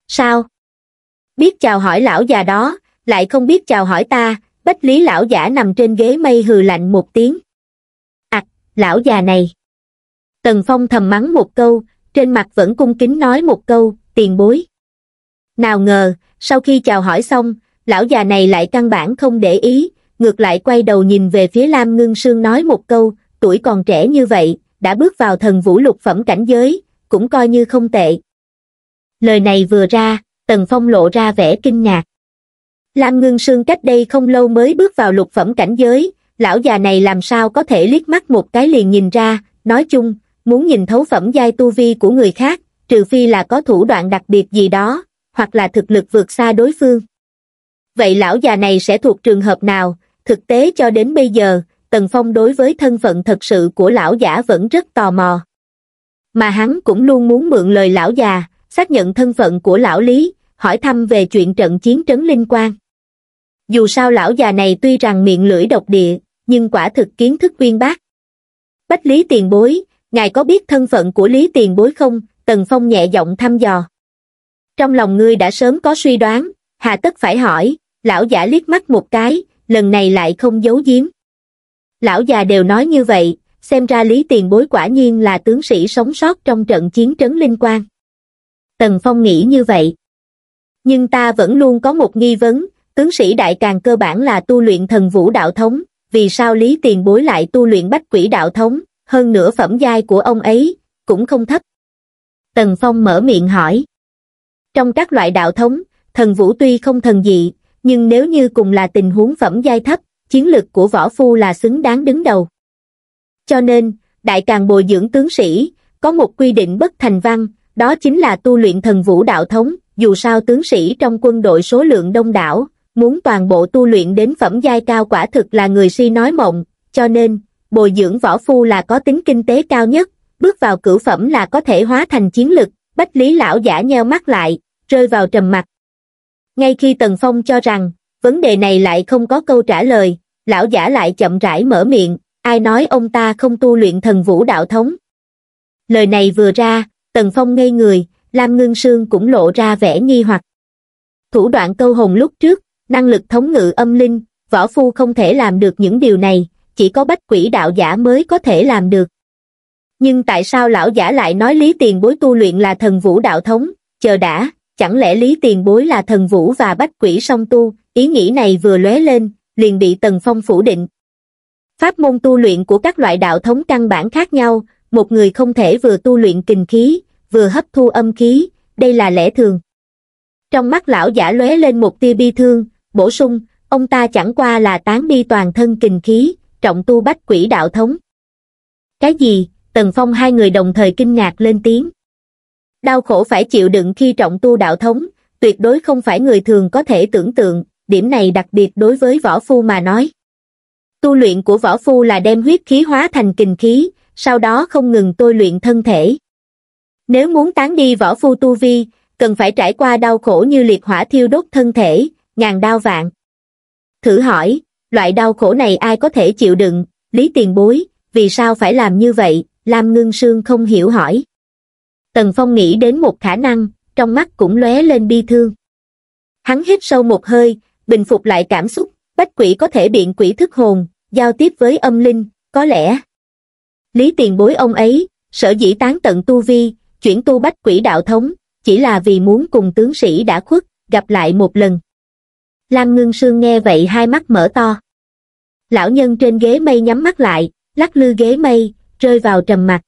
Sao? Biết chào hỏi lão già đó, lại không biết chào hỏi ta, bách lý lão giả nằm trên ghế mây hừ lạnh một tiếng. Ảc, lão già này. Tần Phong thầm mắng một câu, trên mặt vẫn cung kính nói một câu, tiền bối. Nào ngờ, sau khi chào hỏi xong, lão già này lại căn bản không để ý, ngược lại quay đầu nhìn về phía Lam Ngưng Sương nói một câu, tuổi còn trẻ như vậy, đã bước vào thần vũ lục phẩm cảnh giới, cũng coi như không tệ. Lời này vừa ra, Tần Phong lộ ra vẻ kinh ngạc. Lam Ngưng Sương cách đây không lâu mới bước vào lục phẩm cảnh giới, lão già này làm sao có thể liếc mắt một cái liền nhìn ra, nói chung, muốn nhìn thấu phẩm giai tu vi của người khác, trừ phi là có thủ đoạn đặc biệt gì đó, hoặc là thực lực vượt xa đối phương. Vậy lão già này sẽ thuộc trường hợp nào, Thực tế cho đến bây giờ, Tần Phong đối với thân phận thật sự của lão giả vẫn rất tò mò. Mà hắn cũng luôn muốn mượn lời lão già, xác nhận thân phận của lão Lý, hỏi thăm về chuyện trận chiến trấn linh quan. Dù sao lão già này tuy rằng miệng lưỡi độc địa, nhưng quả thực kiến thức uyên bác. Bách Lý Tiền Bối, ngài có biết thân phận của Lý Tiền Bối không? Tần Phong nhẹ giọng thăm dò. Trong lòng ngươi đã sớm có suy đoán, hà tất phải hỏi, lão giả liếc mắt một cái, lần này lại không giấu giếm. Lão già đều nói như vậy, xem ra lý tiền bối quả nhiên là tướng sĩ sống sót trong trận chiến trấn linh quan. Tần Phong nghĩ như vậy. Nhưng ta vẫn luôn có một nghi vấn, tướng sĩ đại càng cơ bản là tu luyện thần vũ đạo thống, vì sao lý tiền bối lại tu luyện bách quỷ đạo thống, hơn nửa phẩm giai của ông ấy, cũng không thấp. Tần Phong mở miệng hỏi. Trong các loại đạo thống, thần vũ tuy không thần dị, nhưng nếu như cùng là tình huống phẩm giai thấp, chiến lực của võ phu là xứng đáng đứng đầu. Cho nên, đại càng bồi dưỡng tướng sĩ, có một quy định bất thành văn, đó chính là tu luyện thần vũ đạo thống, dù sao tướng sĩ trong quân đội số lượng đông đảo, muốn toàn bộ tu luyện đến phẩm giai cao quả thực là người si nói mộng, cho nên, bồi dưỡng võ phu là có tính kinh tế cao nhất, bước vào cửu phẩm là có thể hóa thành chiến lực, bách lý lão giả nheo mắt lại, rơi vào trầm mặc. Ngay khi Tần Phong cho rằng, vấn đề này lại không có câu trả lời, lão giả lại chậm rãi mở miệng, ai nói ông ta không tu luyện thần vũ đạo thống. Lời này vừa ra, Tần Phong ngây người, Lam Ngưng Sương cũng lộ ra vẻ nghi hoặc. Thủ đoạn câu hồn lúc trước, năng lực thống ngự âm linh, võ phu không thể làm được những điều này, chỉ có bách quỷ đạo giả mới có thể làm được. Nhưng tại sao lão giả lại nói lý tiền bối tu luyện là thần vũ đạo thống, chờ đã, chẳng lẽ lý tiền bối là thần vũ và bách quỷ song tu, ý nghĩ này vừa lóe lên, liền bị Tần Phong phủ định. Pháp môn tu luyện của các loại đạo thống căn bản khác nhau, một người không thể vừa tu luyện kình khí, vừa hấp thu âm khí, đây là lẽ thường. Trong mắt lão giả lóe lên một tia bi thương, bổ sung, ông ta chẳng qua là tán bi toàn thân kình khí, trọng tu bách quỷ đạo thống. Cái gì? Tần Phong hai người đồng thời kinh ngạc lên tiếng. Đau khổ phải chịu đựng khi trọng tu đạo thống, tuyệt đối không phải người thường có thể tưởng tượng, điểm này đặc biệt đối với võ phu mà nói. Tu luyện của võ phu là đem huyết khí hóa thành kình khí, sau đó không ngừng tôi luyện thân thể. Nếu muốn tán đi võ phu tu vi, cần phải trải qua đau khổ như liệt hỏa thiêu đốt thân thể, ngàn đau vạn. Thử hỏi, loại đau khổ này ai có thể chịu đựng, lý tiền bối, vì sao phải làm như vậy, Lam Ngưng Sương không hiểu hỏi tần phong nghĩ đến một khả năng trong mắt cũng lóe lên bi thương hắn hít sâu một hơi bình phục lại cảm xúc bách quỷ có thể biện quỷ thức hồn giao tiếp với âm linh có lẽ lý tiền bối ông ấy sở dĩ tán tận tu vi chuyển tu bách quỷ đạo thống chỉ là vì muốn cùng tướng sĩ đã khuất gặp lại một lần lam ngưng sương nghe vậy hai mắt mở to lão nhân trên ghế mây nhắm mắt lại lắc lư ghế mây rơi vào trầm mặc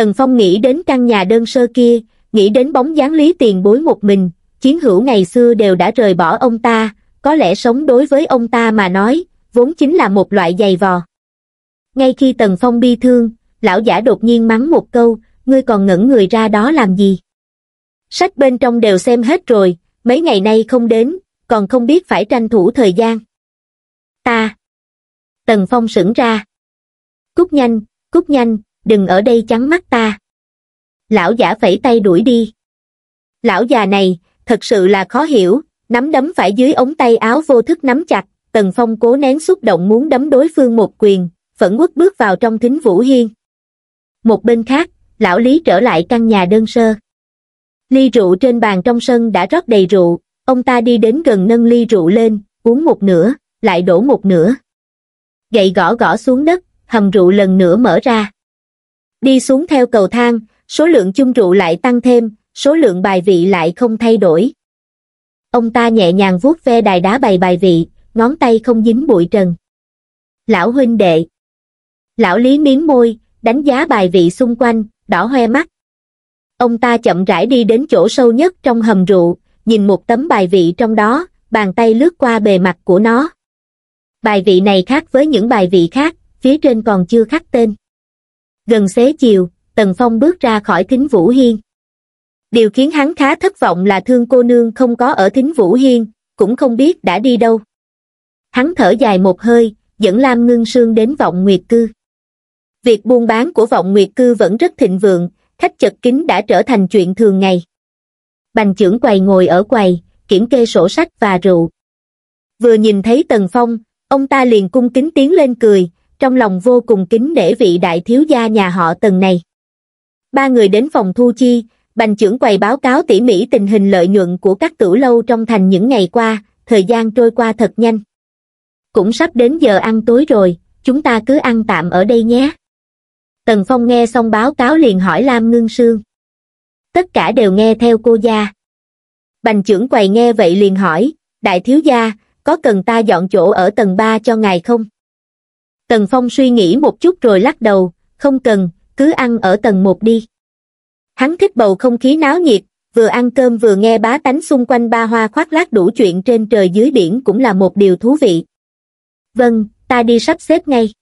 Tần Phong nghĩ đến căn nhà đơn sơ kia, nghĩ đến bóng dáng lý tiền bối một mình, chiến hữu ngày xưa đều đã rời bỏ ông ta, có lẽ sống đối với ông ta mà nói, vốn chính là một loại giày vò. Ngay khi Tần Phong bi thương, lão giả đột nhiên mắng một câu, ngươi còn ngẩn người ra đó làm gì? Sách bên trong đều xem hết rồi, mấy ngày nay không đến, còn không biết phải tranh thủ thời gian. Ta! Tần Phong sững ra. Cút nhanh, cút nhanh, đừng ở đây chắn mắt ta lão giả phẩy tay đuổi đi lão già này thật sự là khó hiểu nắm đấm phải dưới ống tay áo vô thức nắm chặt tần phong cố nén xúc động muốn đấm đối phương một quyền vẫn quất bước vào trong thính vũ hiên một bên khác lão lý trở lại căn nhà đơn sơ ly rượu trên bàn trong sân đã rót đầy rượu ông ta đi đến gần nâng ly rượu lên uống một nửa lại đổ một nửa gậy gõ gõ xuống đất hầm rượu lần nữa mở ra Đi xuống theo cầu thang, số lượng chung trụ lại tăng thêm, số lượng bài vị lại không thay đổi. Ông ta nhẹ nhàng vuốt ve đài đá bày bài vị, ngón tay không dính bụi trần. Lão huynh đệ. Lão Lý miếng môi, đánh giá bài vị xung quanh, đỏ hoe mắt. Ông ta chậm rãi đi đến chỗ sâu nhất trong hầm rượu, nhìn một tấm bài vị trong đó, bàn tay lướt qua bề mặt của nó. Bài vị này khác với những bài vị khác, phía trên còn chưa khắc tên gần xế chiều tần phong bước ra khỏi thính vũ hiên điều khiến hắn khá thất vọng là thương cô nương không có ở thính vũ hiên cũng không biết đã đi đâu hắn thở dài một hơi dẫn lam ngưng sương đến vọng nguyệt cư việc buôn bán của vọng nguyệt cư vẫn rất thịnh vượng khách chật kín đã trở thành chuyện thường ngày bành trưởng quầy ngồi ở quầy kiểm kê sổ sách và rượu vừa nhìn thấy tần phong ông ta liền cung kính tiến lên cười trong lòng vô cùng kính để vị đại thiếu gia nhà họ tần này. Ba người đến phòng thu chi, bành trưởng quầy báo cáo tỉ mỉ tình hình lợi nhuận của các tử lâu trong thành những ngày qua, thời gian trôi qua thật nhanh. Cũng sắp đến giờ ăn tối rồi, chúng ta cứ ăn tạm ở đây nhé. Tần Phong nghe xong báo cáo liền hỏi Lam Ngưng Sương. Tất cả đều nghe theo cô gia. Bành trưởng quầy nghe vậy liền hỏi, đại thiếu gia, có cần ta dọn chỗ ở tầng 3 cho ngài không? Tần Phong suy nghĩ một chút rồi lắc đầu, không cần, cứ ăn ở tầng một đi. Hắn thích bầu không khí náo nhiệt, vừa ăn cơm vừa nghe bá tánh xung quanh ba hoa khoác lác đủ chuyện trên trời dưới biển cũng là một điều thú vị. Vâng, ta đi sắp xếp ngay.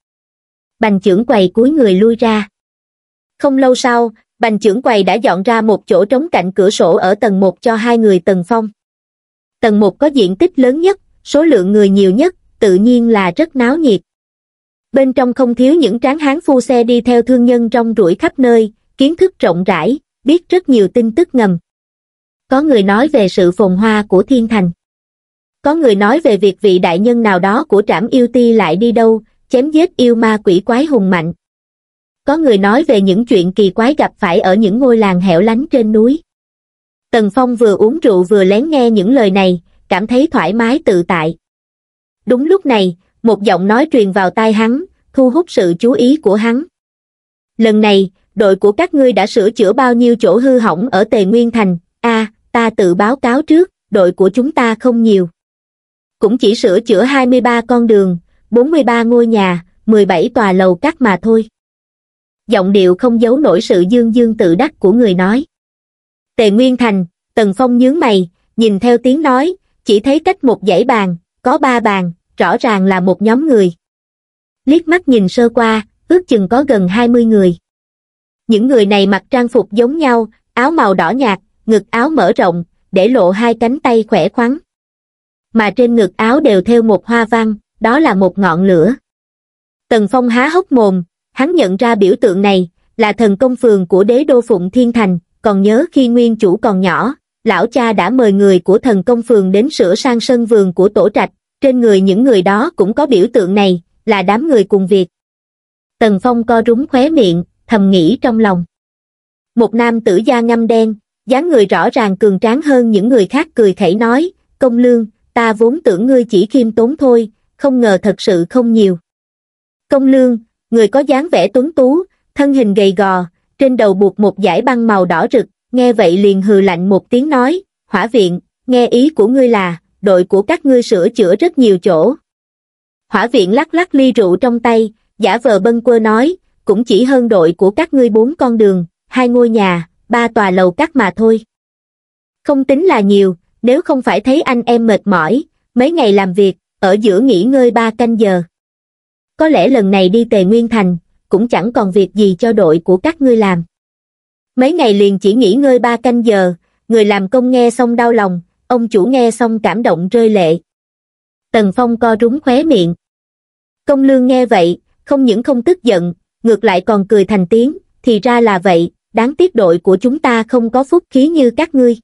Bành trưởng quầy cúi người lui ra. Không lâu sau, bành trưởng quầy đã dọn ra một chỗ trống cạnh cửa sổ ở tầng 1 cho hai người Tần Phong. Tầng 1 có diện tích lớn nhất, số lượng người nhiều nhất, tự nhiên là rất náo nhiệt bên trong không thiếu những tráng hán phu xe đi theo thương nhân rong ruổi khắp nơi, kiến thức rộng rãi, biết rất nhiều tin tức ngầm. Có người nói về sự phồn hoa của thiên thành. Có người nói về việc vị đại nhân nào đó của trảm yêu ti lại đi đâu, chém giết yêu ma quỷ quái hùng mạnh. Có người nói về những chuyện kỳ quái gặp phải ở những ngôi làng hẻo lánh trên núi. Tần Phong vừa uống rượu vừa lén nghe những lời này, cảm thấy thoải mái tự tại. Đúng lúc này, một giọng nói truyền vào tai hắn thu hút sự chú ý của hắn lần này đội của các ngươi đã sửa chữa bao nhiêu chỗ hư hỏng ở tề nguyên thành a ta tự báo cáo trước đội của chúng ta không nhiều cũng chỉ sửa chữa 23 con đường 43 ngôi nhà 17 tòa lầu các mà thôi giọng điệu không giấu nổi sự dương dương tự đắc của người nói tề nguyên thành tần phong nhướng mày nhìn theo tiếng nói chỉ thấy cách một dãy bàn có ba bàn rõ ràng là một nhóm người. Liếc mắt nhìn sơ qua, ước chừng có gần 20 người. Những người này mặc trang phục giống nhau, áo màu đỏ nhạt, ngực áo mở rộng, để lộ hai cánh tay khỏe khoắn. Mà trên ngực áo đều theo một hoa văn, đó là một ngọn lửa. Tần Phong há hốc mồm, hắn nhận ra biểu tượng này là thần công phường của đế đô Phụng Thiên Thành, còn nhớ khi nguyên chủ còn nhỏ, lão cha đã mời người của thần công phường đến sửa sang sân vườn của tổ trạch, trên người những người đó cũng có biểu tượng này, là đám người cùng việc. Tần Phong co rúng khóe miệng, thầm nghĩ trong lòng. Một nam tử da ngăm đen, dáng người rõ ràng cường tráng hơn những người khác cười khẩy nói, công lương, ta vốn tưởng ngươi chỉ khiêm tốn thôi, không ngờ thật sự không nhiều. Công lương, người có dáng vẻ tuấn tú, thân hình gầy gò, trên đầu buộc một dải băng màu đỏ rực, nghe vậy liền hừ lạnh một tiếng nói, hỏa viện, nghe ý của ngươi là, đội của các ngươi sửa chữa rất nhiều chỗ. Hỏa viện lắc lắc ly rượu trong tay, giả vờ bâng quơ nói, cũng chỉ hơn đội của các ngươi bốn con đường, hai ngôi nhà, ba tòa lầu cắt mà thôi. Không tính là nhiều, nếu không phải thấy anh em mệt mỏi, mấy ngày làm việc, ở giữa nghỉ ngơi ba canh giờ. Có lẽ lần này đi tề Nguyên Thành, cũng chẳng còn việc gì cho đội của các ngươi làm. Mấy ngày liền chỉ nghỉ ngơi ba canh giờ, người làm công nghe xong đau lòng, ông chủ nghe xong cảm động rơi lệ. Tần Phong co rúng khóe miệng. Công lương nghe vậy, không những không tức giận, ngược lại còn cười thành tiếng, thì ra là vậy, đáng tiếc đội của chúng ta không có phúc khí như các ngươi.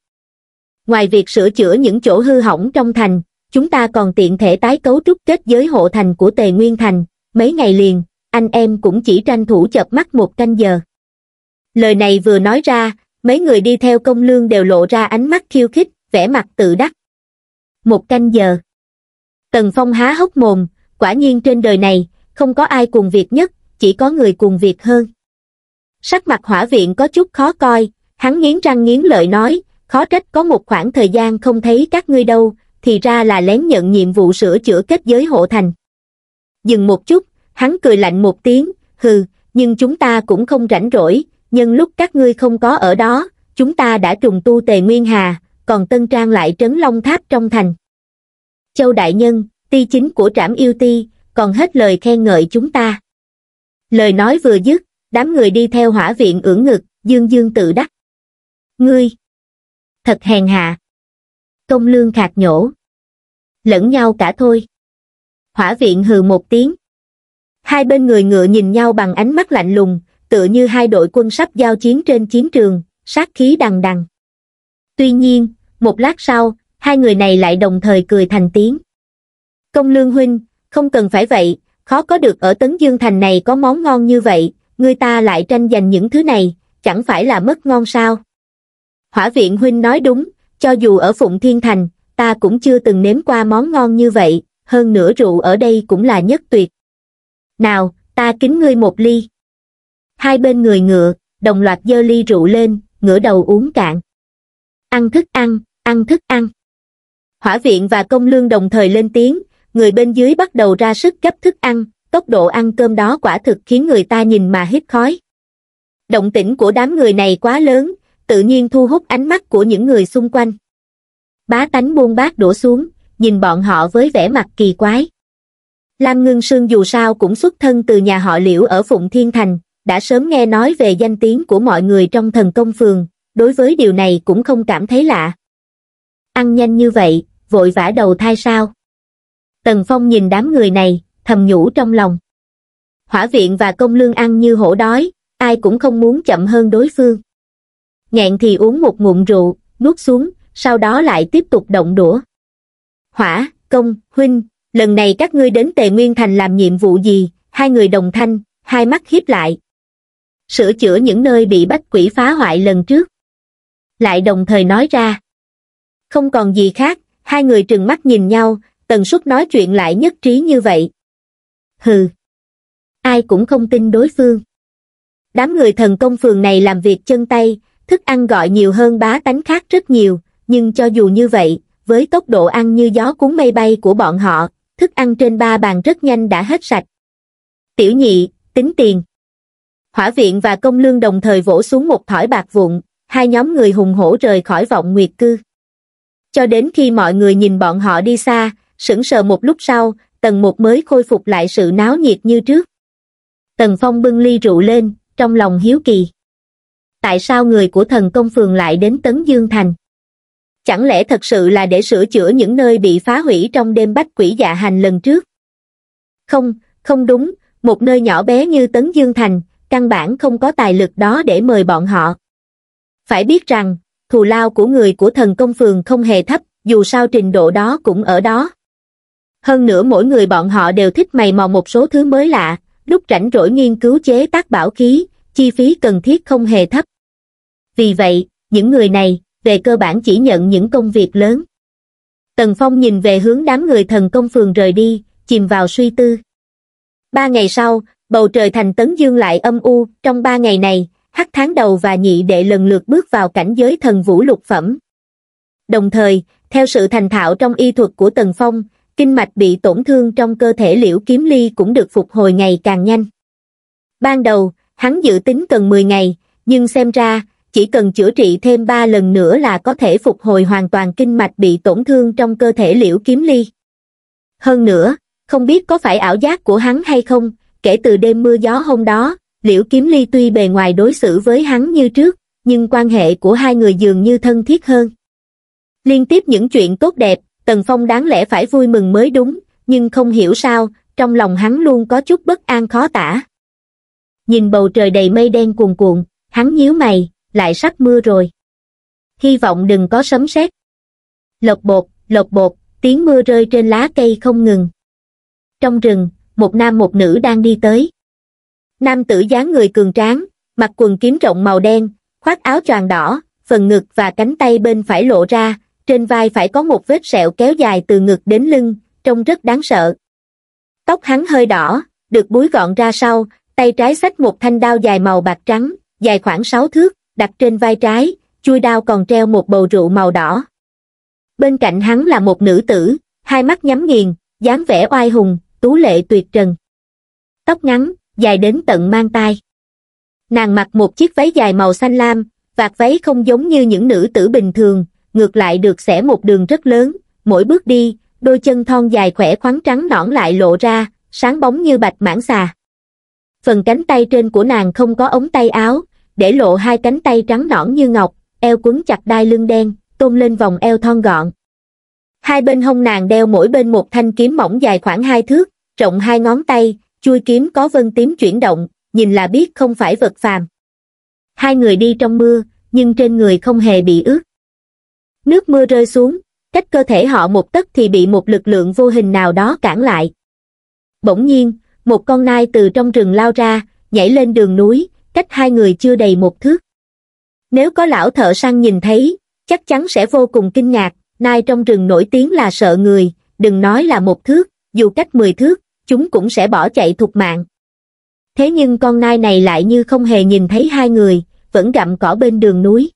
Ngoài việc sửa chữa những chỗ hư hỏng trong thành, chúng ta còn tiện thể tái cấu trúc kết giới hộ thành của Tề Nguyên Thành, mấy ngày liền, anh em cũng chỉ tranh thủ chợp mắt một canh giờ. Lời này vừa nói ra, mấy người đi theo công lương đều lộ ra ánh mắt khiêu khích, vẻ mặt tự đắc. Một canh giờ. Tần Phong há hốc mồm, quả nhiên trên đời này, không có ai cuồng việc nhất, chỉ có người cuồng việc hơn. Sắc mặt hỏa viện có chút khó coi, hắn nghiến răng nghiến lợi nói, khó trách có một khoảng thời gian không thấy các ngươi đâu, thì ra là lén nhận nhiệm vụ sửa chữa kết giới hộ thành. Dừng một chút, hắn cười lạnh một tiếng, hừ, nhưng chúng ta cũng không rảnh rỗi, nhân lúc các ngươi không có ở đó, chúng ta đã trùng tu tề nguyên hà, còn Tân Trang lại trấn long tháp trong thành. Châu Đại Nhân, ti chính của trảm yêu ti, còn hết lời khen ngợi chúng ta. Lời nói vừa dứt, đám người đi theo hỏa viện ưỡng ngực, dương dương tự đắc. Ngươi! Thật hèn hạ! Công lương khạc nhổ. Lẫn nhau cả thôi. Hỏa viện hừ một tiếng. Hai bên người ngựa nhìn nhau bằng ánh mắt lạnh lùng, tựa như hai đội quân sắp giao chiến trên chiến trường, sát khí đằng đằng. Tuy nhiên, một lát sau, hai người này lại đồng thời cười thành tiếng. Công lương huynh, không cần phải vậy, khó có được ở Tấn Dương Thành này có món ngon như vậy, người ta lại tranh giành những thứ này, chẳng phải là mất ngon sao. Hỏa viện huynh nói đúng, cho dù ở Phụng Thiên Thành, ta cũng chưa từng nếm qua món ngon như vậy, hơn nữa rượu ở đây cũng là nhất tuyệt. Nào, ta kính ngươi một ly. Hai bên người ngựa, đồng loạt dơ ly rượu lên, ngửa đầu uống cạn ăn thức ăn, ăn thức ăn. Hỏa viện và công lương đồng thời lên tiếng, người bên dưới bắt đầu ra sức gấp thức ăn, tốc độ ăn cơm đó quả thực khiến người ta nhìn mà hít khói. Động tĩnh của đám người này quá lớn, tự nhiên thu hút ánh mắt của những người xung quanh. Bá tánh buông bát đổ xuống, nhìn bọn họ với vẻ mặt kỳ quái. Lam Ngưng Sương dù sao cũng xuất thân từ nhà họ liễu ở Phụng Thiên Thành, đã sớm nghe nói về danh tiếng của mọi người trong thần công phường, đối với điều này cũng không cảm thấy lạ. Ăn nhanh như vậy, vội vã đầu thai sao? Tần Phong nhìn đám người này, thầm nhủ trong lòng. Hỏa viện và công lương ăn như hổ đói, ai cũng không muốn chậm hơn đối phương. Nghẹn thì uống một ngụm rượu, nuốt xuống, sau đó lại tiếp tục động đũa. Hỏa, công, huynh, lần này các ngươi đến Tề Nguyên Thành làm nhiệm vụ gì? Hai người đồng thanh, hai mắt hiếp lại. Sửa chữa những nơi bị bách quỷ phá hoại lần trước lại đồng thời nói ra. Không còn gì khác, hai người trừng mắt nhìn nhau, tần suất nói chuyện lại nhất trí như vậy. Hừ, ai cũng không tin đối phương. Đám người thần công phường này làm việc chân tay, thức ăn gọi nhiều hơn bá tánh khác rất nhiều, nhưng cho dù như vậy, với tốc độ ăn như gió cuốn mây bay của bọn họ, thức ăn trên ba bàn rất nhanh đã hết sạch. Tiểu nhị, tính tiền. Hỏa viện và công lương đồng thời vỗ xuống một thỏi bạc vụn, hai nhóm người hùng hổ rời khỏi vọng nguyệt cư. Cho đến khi mọi người nhìn bọn họ đi xa, sững sờ một lúc sau, tầng một mới khôi phục lại sự náo nhiệt như trước. Tần Phong bưng ly rượu lên, trong lòng hiếu kỳ. Tại sao người của thần công phường lại đến Tấn Dương Thành? Chẳng lẽ thật sự là để sửa chữa những nơi bị phá hủy trong đêm bách quỷ dạ hành lần trước? Không, không đúng, một nơi nhỏ bé như Tấn Dương Thành, căn bản không có tài lực đó để mời bọn họ. Phải biết rằng, thù lao của người của thần công phường không hề thấp, dù sao trình độ đó cũng ở đó. Hơn nữa mỗi người bọn họ đều thích mày mò một số thứ mới lạ, lúc rảnh rỗi nghiên cứu chế tác bảo khí, chi phí cần thiết không hề thấp. Vì vậy, những người này, về cơ bản chỉ nhận những công việc lớn. Tần Phong nhìn về hướng đám người thần công phường rời đi, chìm vào suy tư. Ba ngày sau, bầu trời thành Tấn Dương lại âm u, trong ba ngày này, hắc tháng đầu và nhị đệ lần lượt bước vào cảnh giới thần vũ lục phẩm. Đồng thời, theo sự thành thạo trong y thuật của Tần Phong, kinh mạch bị tổn thương trong cơ thể liễu kiếm ly cũng được phục hồi ngày càng nhanh. Ban đầu, hắn dự tính cần 10 ngày, nhưng xem ra, chỉ cần chữa trị thêm 3 lần nữa là có thể phục hồi hoàn toàn kinh mạch bị tổn thương trong cơ thể liễu kiếm ly. Hơn nữa, không biết có phải ảo giác của hắn hay không, kể từ đêm mưa gió hôm đó, liễu kiếm ly tuy bề ngoài đối xử với hắn như trước, nhưng quan hệ của hai người dường như thân thiết hơn. Liên tiếp những chuyện tốt đẹp, Tần Phong đáng lẽ phải vui mừng mới đúng, nhưng không hiểu sao, trong lòng hắn luôn có chút bất an khó tả. Nhìn bầu trời đầy mây đen cuồn cuộn, hắn nhíu mày, lại sắp mưa rồi. Hy vọng đừng có sấm sét. Lộc bột, lộc bột, tiếng mưa rơi trên lá cây không ngừng. Trong rừng, một nam một nữ đang đi tới. Nam tử dáng người cường tráng, mặc quần kiếm rộng màu đen, khoác áo choàng đỏ, phần ngực và cánh tay bên phải lộ ra, trên vai phải có một vết sẹo kéo dài từ ngực đến lưng, trông rất đáng sợ. Tóc hắn hơi đỏ, được búi gọn ra sau, tay trái xách một thanh đao dài màu bạc trắng, dài khoảng 6 thước, đặt trên vai trái, chui đao còn treo một bầu rượu màu đỏ. Bên cạnh hắn là một nữ tử, hai mắt nhắm nghiền, dáng vẻ oai hùng, tú lệ tuyệt trần. Tóc ngắn, dài đến tận mang tai. Nàng mặc một chiếc váy dài màu xanh lam, vạt váy không giống như những nữ tử bình thường, ngược lại được xẻ một đường rất lớn, mỗi bước đi, đôi chân thon dài khỏe khoắn trắng nõn lại lộ ra, sáng bóng như bạch mãng xà. Phần cánh tay trên của nàng không có ống tay áo, để lộ hai cánh tay trắng nõn như ngọc, eo quấn chặt đai lưng đen, tôn lên vòng eo thon gọn. Hai bên hông nàng đeo mỗi bên một thanh kiếm mỏng dài khoảng hai thước, rộng hai ngón tay, chui kiếm có vân tím chuyển động nhìn là biết không phải vật phàm hai người đi trong mưa nhưng trên người không hề bị ướt nước mưa rơi xuống cách cơ thể họ một tấc thì bị một lực lượng vô hình nào đó cản lại bỗng nhiên một con nai từ trong rừng lao ra nhảy lên đường núi cách hai người chưa đầy một thước nếu có lão thợ săn nhìn thấy chắc chắn sẽ vô cùng kinh ngạc nai trong rừng nổi tiếng là sợ người đừng nói là một thước dù cách mười thước chúng cũng sẽ bỏ chạy thục mạng. Thế nhưng con nai này lại như không hề nhìn thấy hai người, vẫn gặm cỏ bên đường núi.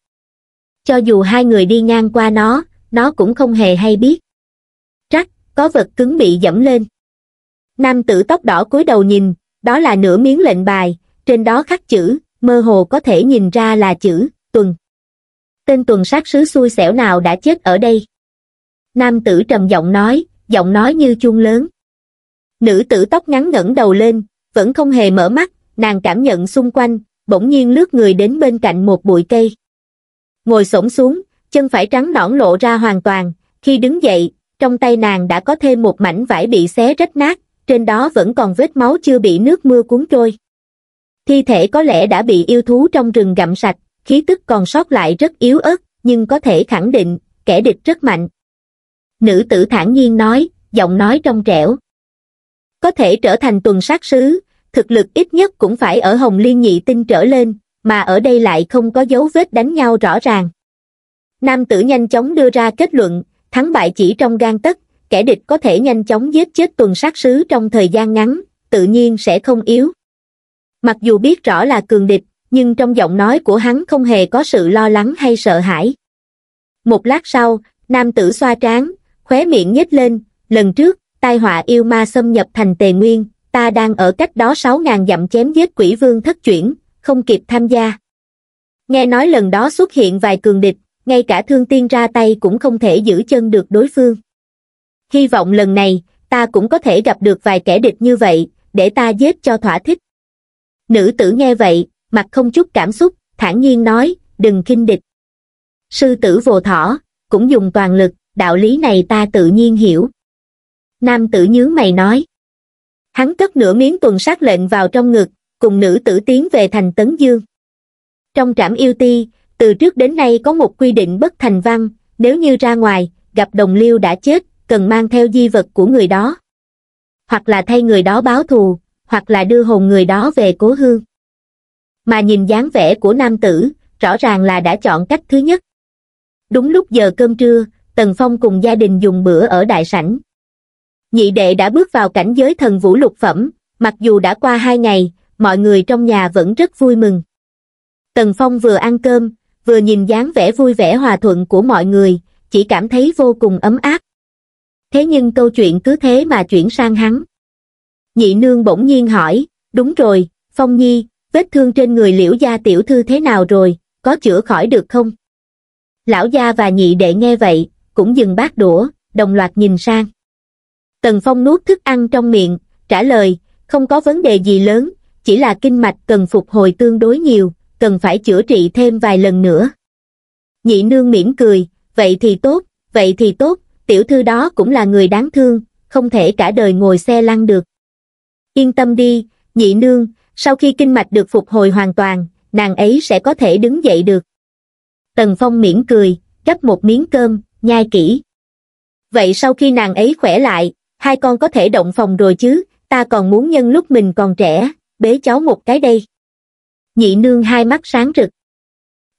Cho dù hai người đi ngang qua nó, nó cũng không hề hay biết. trắc có vật cứng bị dẫm lên. Nam tử tóc đỏ cúi đầu nhìn, đó là nửa miếng lệnh bài, trên đó khắc chữ, mơ hồ có thể nhìn ra là chữ, tuần. Tên tuần sát sứ xui xẻo nào đã chết ở đây? Nam tử trầm giọng nói, giọng nói như chuông lớn. Nữ tử tóc ngắn ngẩng đầu lên, vẫn không hề mở mắt, nàng cảm nhận xung quanh, bỗng nhiên lướt người đến bên cạnh một bụi cây. Ngồi xổm xuống, chân phải trắng nõn lộ ra hoàn toàn, khi đứng dậy, trong tay nàng đã có thêm một mảnh vải bị xé rách nát, trên đó vẫn còn vết máu chưa bị nước mưa cuốn trôi. Thi thể có lẽ đã bị yêu thú trong rừng gặm sạch, khí tức còn sót lại rất yếu ớt, nhưng có thể khẳng định, kẻ địch rất mạnh. Nữ tử thản nhiên nói, giọng nói trong trẻo, có thể trở thành tuần sát sứ, thực lực ít nhất cũng phải ở Hồng Liên nhị tinh trở lên, mà ở đây lại không có dấu vết đánh nhau rõ ràng. Nam tử nhanh chóng đưa ra kết luận, thắng bại chỉ trong gan tất kẻ địch có thể nhanh chóng giết chết tuần sát sứ trong thời gian ngắn, tự nhiên sẽ không yếu. Mặc dù biết rõ là cường địch, nhưng trong giọng nói của hắn không hề có sự lo lắng hay sợ hãi. Một lát sau, nam tử xoa trán, khóe miệng nhếch lên, lần trước, tai họa yêu ma xâm nhập thành tề nguyên, ta đang ở cách đó 6.000 dặm chém giết quỷ vương thất chuyển, không kịp tham gia. Nghe nói lần đó xuất hiện vài cường địch, ngay cả thương tiên ra tay cũng không thể giữ chân được đối phương. Hy vọng lần này, ta cũng có thể gặp được vài kẻ địch như vậy, để ta giết cho thỏa thích. Nữ tử nghe vậy, mặt không chút cảm xúc, thản nhiên nói, đừng khinh địch. Sư tử vô thỏ, cũng dùng toàn lực, đạo lý này ta tự nhiên hiểu nam tử nhớ mày nói. Hắn cất nửa miếng tuần sát lệnh vào trong ngực, cùng nữ tử tiến về thành Tấn Dương. Trong trảm yêu ti, từ trước đến nay có một quy định bất thành văn, nếu như ra ngoài, gặp đồng liêu đã chết, cần mang theo di vật của người đó. Hoặc là thay người đó báo thù, hoặc là đưa hồn người đó về cố hương. Mà nhìn dáng vẻ của nam tử, rõ ràng là đã chọn cách thứ nhất. Đúng lúc giờ cơm trưa, Tần Phong cùng gia đình dùng bữa ở đại sảnh, nhị đệ đã bước vào cảnh giới thần vũ lục phẩm, mặc dù đã qua hai ngày, mọi người trong nhà vẫn rất vui mừng. Tần Phong vừa ăn cơm, vừa nhìn dáng vẻ vui vẻ hòa thuận của mọi người, chỉ cảm thấy vô cùng ấm áp. Thế nhưng câu chuyện cứ thế mà chuyển sang hắn. Nhị nương bỗng nhiên hỏi, đúng rồi, Phong Nhi, vết thương trên người liễu gia tiểu thư thế nào rồi, có chữa khỏi được không? Lão gia và nhị đệ nghe vậy, cũng dừng bát đũa, đồng loạt nhìn sang. Tần Phong nuốt thức ăn trong miệng, trả lời, không có vấn đề gì lớn, chỉ là kinh mạch cần phục hồi tương đối nhiều, cần phải chữa trị thêm vài lần nữa. Nhị nương mỉm cười, vậy thì tốt, vậy thì tốt, tiểu thư đó cũng là người đáng thương, không thể cả đời ngồi xe lăn được. Yên tâm đi, nhị nương, sau khi kinh mạch được phục hồi hoàn toàn, nàng ấy sẽ có thể đứng dậy được. Tần Phong mỉm cười, gắp một miếng cơm, nhai kỹ. Vậy sau khi nàng ấy khỏe lại, hai con có thể động phòng rồi chứ, ta còn muốn nhân lúc mình còn trẻ, bế cháu một cái đây. Nhị nương hai mắt sáng rực.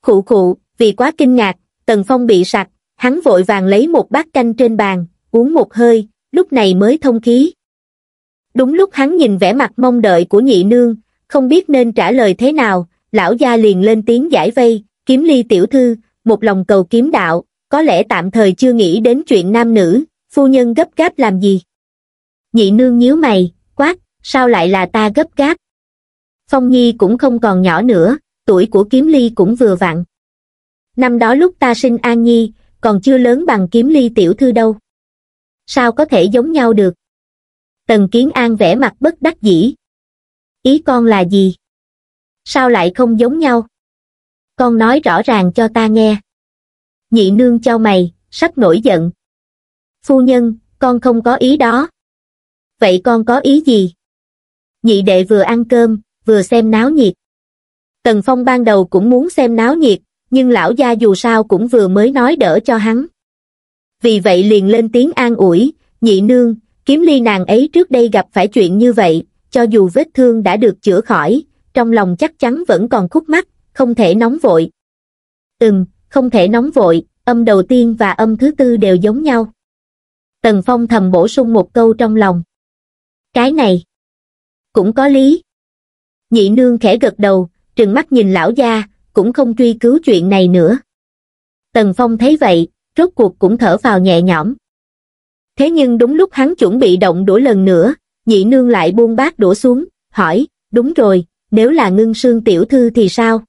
Khụ khụ, vì quá kinh ngạc, Tần Phong bị sặc, hắn vội vàng lấy một bát canh trên bàn, uống một hơi, lúc này mới thông khí. Đúng lúc hắn nhìn vẻ mặt mong đợi của nhị nương, không biết nên trả lời thế nào, lão gia liền lên tiếng giải vây, kiếm ly tiểu thư, một lòng cầu kiếm đạo, có lẽ tạm thời chưa nghĩ đến chuyện nam nữ, phu nhân gấp gáp làm gì nhị nương nhíu mày quát sao lại là ta gấp gáp phong nhi cũng không còn nhỏ nữa tuổi của kiếm ly cũng vừa vặn năm đó lúc ta sinh an nhi còn chưa lớn bằng kiếm ly tiểu thư đâu sao có thể giống nhau được tần kiến an vẻ mặt bất đắc dĩ ý con là gì sao lại không giống nhau con nói rõ ràng cho ta nghe nhị nương cho mày sắp nổi giận phu nhân con không có ý đó vậy con có ý gì? Nhị đệ vừa ăn cơm, vừa xem náo nhiệt. Tần Phong ban đầu cũng muốn xem náo nhiệt, nhưng lão gia dù sao cũng vừa mới nói đỡ cho hắn. Vì vậy liền lên tiếng an ủi, nhị nương, kiếm ly nàng ấy trước đây gặp phải chuyện như vậy, cho dù vết thương đã được chữa khỏi, trong lòng chắc chắn vẫn còn khúc mắc, không thể nóng vội. Ừm, không thể nóng vội, âm đầu tiên và âm thứ tư đều giống nhau. Tần Phong thầm bổ sung một câu trong lòng. Cái này cũng có lý. Nhị nương khẽ gật đầu, trừng mắt nhìn lão gia, cũng không truy cứu chuyện này nữa. Tần Phong thấy vậy, rốt cuộc cũng thở vào nhẹ nhõm. Thế nhưng đúng lúc hắn chuẩn bị động đũa lần nữa, nhị nương lại buông bát đũa xuống, hỏi, đúng rồi, nếu là ngưng sương tiểu thư thì sao?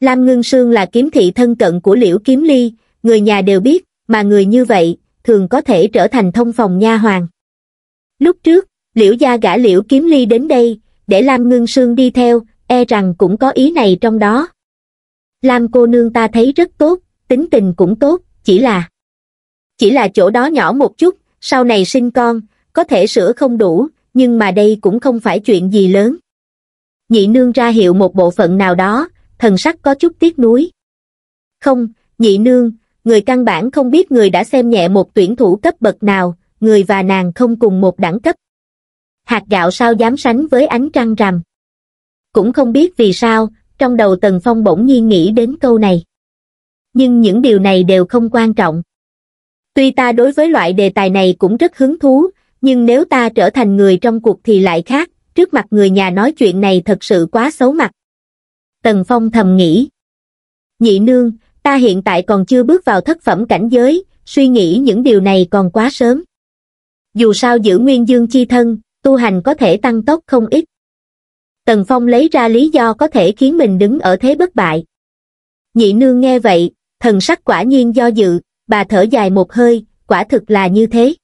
Lam ngưng sương là kiếm thị thân cận của liễu kiếm ly, người nhà đều biết, mà người như vậy, thường có thể trở thành thông phòng nha hoàng. Lúc trước, liễu gia gã liễu kiếm ly đến đây, để Lam Ngưng Sương đi theo, e rằng cũng có ý này trong đó. Lam cô nương ta thấy rất tốt, tính tình cũng tốt, chỉ là... Chỉ là chỗ đó nhỏ một chút, sau này sinh con, có thể sữa không đủ, nhưng mà đây cũng không phải chuyện gì lớn. Nhị nương ra hiệu một bộ phận nào đó, thần sắc có chút tiếc nuối. Không, nhị nương, người căn bản không biết người đã xem nhẹ một tuyển thủ cấp bậc nào, người và nàng không cùng một đẳng cấp hạt gạo sao dám sánh với ánh trăng rằm. Cũng không biết vì sao, trong đầu Tần Phong bỗng nhiên nghĩ đến câu này. Nhưng những điều này đều không quan trọng. Tuy ta đối với loại đề tài này cũng rất hứng thú, nhưng nếu ta trở thành người trong cuộc thì lại khác, trước mặt người nhà nói chuyện này thật sự quá xấu mặt. Tần Phong thầm nghĩ. Nhị nương, ta hiện tại còn chưa bước vào thất phẩm cảnh giới, suy nghĩ những điều này còn quá sớm. Dù sao giữ nguyên dương chi thân, tu hành có thể tăng tốc không ít. Tần Phong lấy ra lý do có thể khiến mình đứng ở thế bất bại. Nhị nương nghe vậy, thần sắc quả nhiên do dự, bà thở dài một hơi, quả thực là như thế.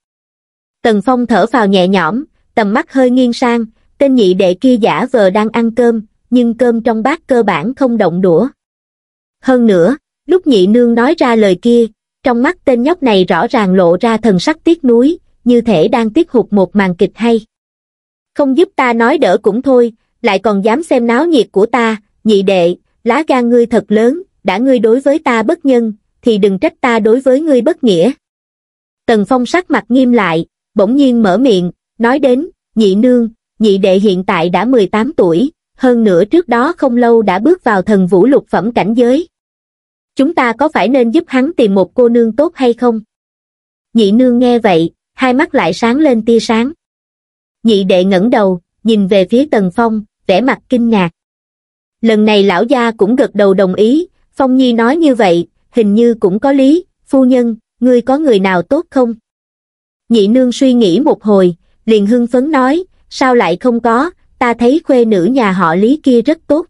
Tần Phong thở vào nhẹ nhõm, tầm mắt hơi nghiêng sang, tên nhị đệ kia giả vờ đang ăn cơm, nhưng cơm trong bát cơ bản không động đũa. Hơn nữa, lúc nhị nương nói ra lời kia, trong mắt tên nhóc này rõ ràng lộ ra thần sắc tiếc nuối, như thể đang tiếc hụt một màn kịch hay. Không giúp ta nói đỡ cũng thôi, lại còn dám xem náo nhiệt của ta, nhị đệ, lá gan ngươi thật lớn, đã ngươi đối với ta bất nhân, thì đừng trách ta đối với ngươi bất nghĩa. Tần Phong sắc mặt nghiêm lại, bỗng nhiên mở miệng, nói đến, nhị nương, nhị đệ hiện tại đã 18 tuổi, hơn nữa trước đó không lâu đã bước vào thần vũ lục phẩm cảnh giới. Chúng ta có phải nên giúp hắn tìm một cô nương tốt hay không? Nhị nương nghe vậy, hai mắt lại sáng lên tia sáng nhị đệ ngẩng đầu nhìn về phía tần phong vẻ mặt kinh ngạc lần này lão gia cũng gật đầu đồng ý phong nhi nói như vậy hình như cũng có lý phu nhân ngươi có người nào tốt không nhị nương suy nghĩ một hồi liền hưng phấn nói sao lại không có ta thấy khuê nữ nhà họ lý kia rất tốt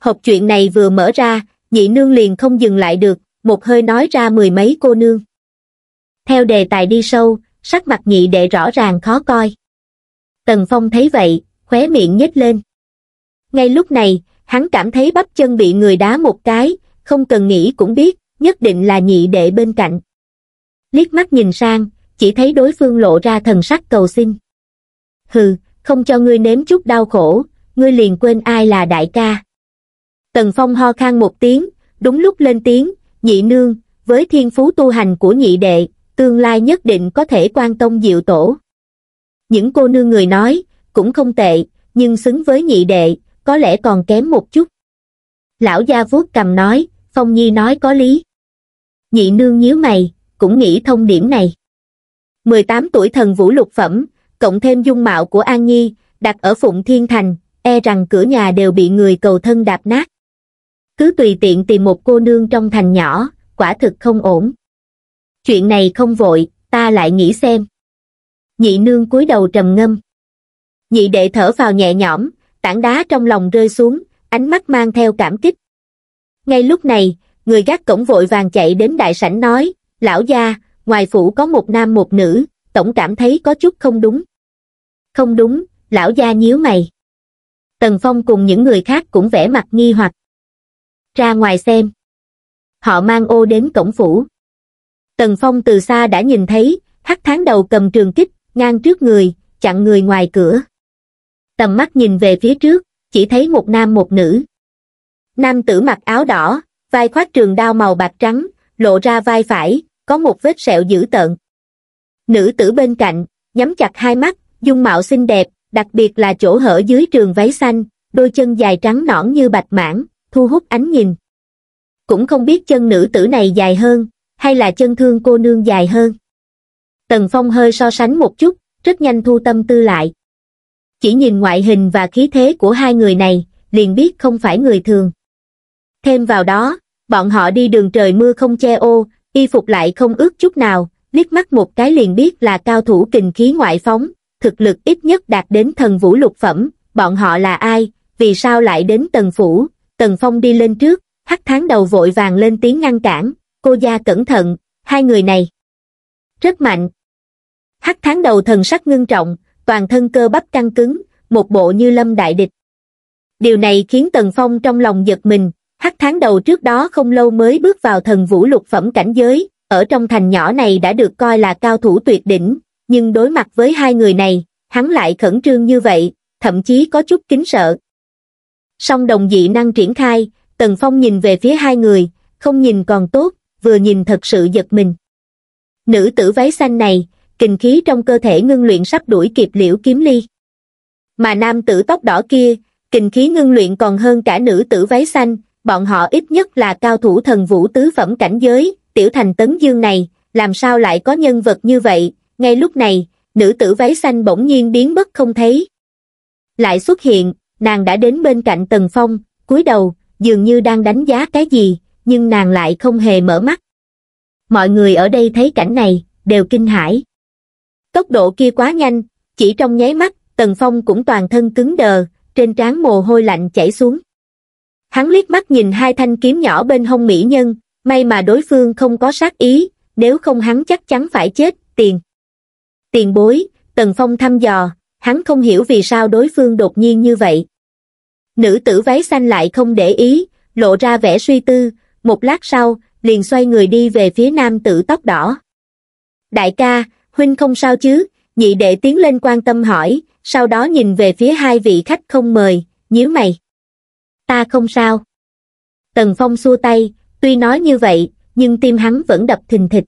hộp chuyện này vừa mở ra nhị nương liền không dừng lại được một hơi nói ra mười mấy cô nương theo đề tài đi sâu sắc mặt nhị đệ rõ ràng khó coi Tần Phong thấy vậy, khóe miệng nhếch lên. Ngay lúc này, hắn cảm thấy bắp chân bị người đá một cái, không cần nghĩ cũng biết, nhất định là nhị đệ bên cạnh. Liếc mắt nhìn sang, chỉ thấy đối phương lộ ra thần sắc cầu xin. Hừ, không cho ngươi nếm chút đau khổ, ngươi liền quên ai là đại ca. Tần Phong ho khan một tiếng, đúng lúc lên tiếng, nhị nương, với thiên phú tu hành của nhị đệ, tương lai nhất định có thể quan tông diệu tổ. Những cô nương người nói, cũng không tệ, nhưng xứng với nhị đệ, có lẽ còn kém một chút. Lão gia vuốt cầm nói, Phong Nhi nói có lý. Nhị nương nhíu mày, cũng nghĩ thông điểm này. 18 tuổi thần vũ lục phẩm, cộng thêm dung mạo của An Nhi, đặt ở Phụng Thiên Thành, e rằng cửa nhà đều bị người cầu thân đạp nát. Cứ tùy tiện tìm một cô nương trong thành nhỏ, quả thực không ổn. Chuyện này không vội, ta lại nghĩ xem nhị nương cúi đầu trầm ngâm nhị đệ thở vào nhẹ nhõm tảng đá trong lòng rơi xuống ánh mắt mang theo cảm kích ngay lúc này người gác cổng vội vàng chạy đến đại sảnh nói lão gia ngoài phủ có một nam một nữ tổng cảm thấy có chút không đúng không đúng lão gia nhíu mày tần phong cùng những người khác cũng vẻ mặt nghi hoặc ra ngoài xem họ mang ô đến cổng phủ tần phong từ xa đã nhìn thấy hắc tháng đầu cầm trường kích ngang trước người, chặn người ngoài cửa. Tầm mắt nhìn về phía trước, chỉ thấy một nam một nữ. Nam tử mặc áo đỏ, vai khoác trường đao màu bạc trắng, lộ ra vai phải, có một vết sẹo dữ tợn. Nữ tử bên cạnh, nhắm chặt hai mắt, dung mạo xinh đẹp, đặc biệt là chỗ hở dưới trường váy xanh, đôi chân dài trắng nõn như bạch mãn, thu hút ánh nhìn. Cũng không biết chân nữ tử này dài hơn, hay là chân thương cô nương dài hơn. Tần Phong hơi so sánh một chút, rất nhanh thu tâm tư lại. Chỉ nhìn ngoại hình và khí thế của hai người này, liền biết không phải người thường. Thêm vào đó, bọn họ đi đường trời mưa không che ô, y phục lại không ướt chút nào, liếc mắt một cái liền biết là cao thủ kình khí ngoại phóng, thực lực ít nhất đạt đến thần vũ lục phẩm, bọn họ là ai, vì sao lại đến tần phủ, tần phong đi lên trước, hắc tháng đầu vội vàng lên tiếng ngăn cản, cô gia cẩn thận, hai người này rất mạnh. Hắc tháng đầu thần sắc ngưng trọng, toàn thân cơ bắp căng cứng, một bộ như lâm đại địch. Điều này khiến Tần Phong trong lòng giật mình, hắc tháng đầu trước đó không lâu mới bước vào thần vũ lục phẩm cảnh giới, ở trong thành nhỏ này đã được coi là cao thủ tuyệt đỉnh, nhưng đối mặt với hai người này, hắn lại khẩn trương như vậy, thậm chí có chút kính sợ. Song đồng dị năng triển khai, Tần Phong nhìn về phía hai người, không nhìn còn tốt, vừa nhìn thật sự giật mình. Nữ tử váy xanh này, kinh khí trong cơ thể ngưng luyện sắp đuổi kịp liễu kiếm ly. Mà nam tử tóc đỏ kia, kinh khí ngưng luyện còn hơn cả nữ tử váy xanh, bọn họ ít nhất là cao thủ thần vũ tứ phẩm cảnh giới, tiểu thành tấn dương này, làm sao lại có nhân vật như vậy, ngay lúc này, nữ tử váy xanh bỗng nhiên biến mất không thấy. Lại xuất hiện, nàng đã đến bên cạnh Tần Phong, cúi đầu, dường như đang đánh giá cái gì, nhưng nàng lại không hề mở mắt mọi người ở đây thấy cảnh này đều kinh hãi tốc độ kia quá nhanh chỉ trong nháy mắt tần phong cũng toàn thân cứng đờ trên trán mồ hôi lạnh chảy xuống hắn liếc mắt nhìn hai thanh kiếm nhỏ bên hông mỹ nhân may mà đối phương không có sát ý nếu không hắn chắc chắn phải chết tiền tiền bối tần phong thăm dò hắn không hiểu vì sao đối phương đột nhiên như vậy nữ tử váy xanh lại không để ý lộ ra vẻ suy tư một lát sau liền xoay người đi về phía nam tử tóc đỏ. Đại ca, huynh không sao chứ, nhị đệ tiến lên quan tâm hỏi, sau đó nhìn về phía hai vị khách không mời, nhíu mày. Ta không sao. Tần Phong xua tay, tuy nói như vậy, nhưng tim hắn vẫn đập thình thịch.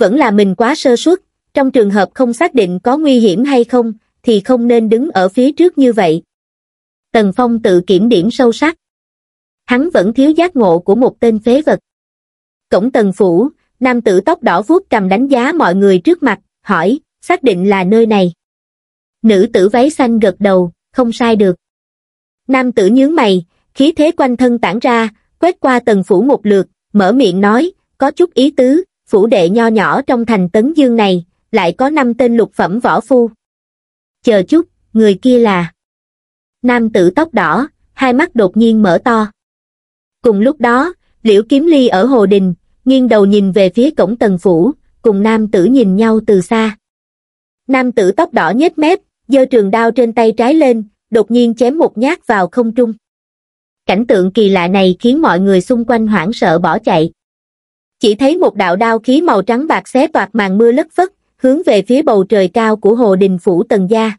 Vẫn là mình quá sơ suất, trong trường hợp không xác định có nguy hiểm hay không, thì không nên đứng ở phía trước như vậy. Tần Phong tự kiểm điểm sâu sắc. Hắn vẫn thiếu giác ngộ của một tên phế vật cổng tần phủ, nam tử tóc đỏ vuốt cầm đánh giá mọi người trước mặt, hỏi, xác định là nơi này. Nữ tử váy xanh gật đầu, không sai được. Nam tử nhướng mày, khí thế quanh thân tản ra, quét qua tần phủ một lượt, mở miệng nói, có chút ý tứ, phủ đệ nho nhỏ trong thành tấn dương này, lại có năm tên lục phẩm võ phu. Chờ chút, người kia là... Nam tử tóc đỏ, hai mắt đột nhiên mở to. Cùng lúc đó, liễu kiếm ly ở Hồ Đình, nghiêng đầu nhìn về phía cổng tầng phủ, cùng nam tử nhìn nhau từ xa. Nam tử tóc đỏ nhếch mép, giơ trường đao trên tay trái lên, đột nhiên chém một nhát vào không trung. Cảnh tượng kỳ lạ này khiến mọi người xung quanh hoảng sợ bỏ chạy. Chỉ thấy một đạo đao khí màu trắng bạc xé toạc màn mưa lất phất, hướng về phía bầu trời cao của hồ đình phủ tần gia.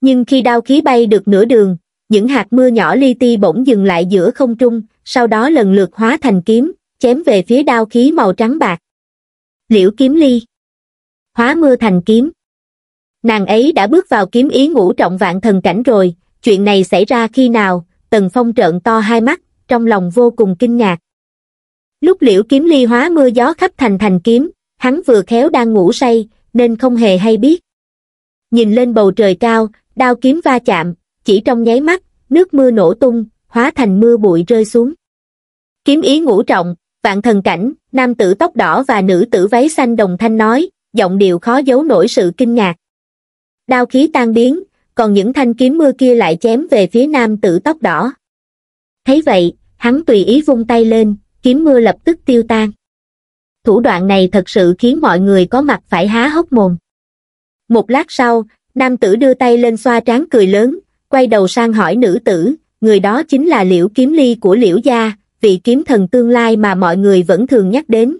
Nhưng khi đao khí bay được nửa đường, những hạt mưa nhỏ li ti bỗng dừng lại giữa không trung, sau đó lần lượt hóa thành kiếm, chém về phía đao khí màu trắng bạc. Liễu kiếm ly. Hóa mưa thành kiếm. Nàng ấy đã bước vào kiếm ý ngũ trọng vạn thần cảnh rồi, chuyện này xảy ra khi nào, Tần Phong trợn to hai mắt, trong lòng vô cùng kinh ngạc. Lúc liễu kiếm ly hóa mưa gió khắp thành thành kiếm, hắn vừa khéo đang ngủ say, nên không hề hay biết. Nhìn lên bầu trời cao, đao kiếm va chạm, chỉ trong nháy mắt, nước mưa nổ tung, hóa thành mưa bụi rơi xuống. Kiếm ý ngũ trọng, vạn thần cảnh, nam tử tóc đỏ và nữ tử váy xanh đồng thanh nói, giọng điệu khó giấu nổi sự kinh ngạc. Đao khí tan biến, còn những thanh kiếm mưa kia lại chém về phía nam tử tóc đỏ. Thấy vậy, hắn tùy ý vung tay lên, kiếm mưa lập tức tiêu tan. Thủ đoạn này thật sự khiến mọi người có mặt phải há hốc mồm. Một lát sau, nam tử đưa tay lên xoa trán cười lớn, quay đầu sang hỏi nữ tử, người đó chính là liễu kiếm ly của liễu gia, vị kiếm thần tương lai mà mọi người vẫn thường nhắc đến.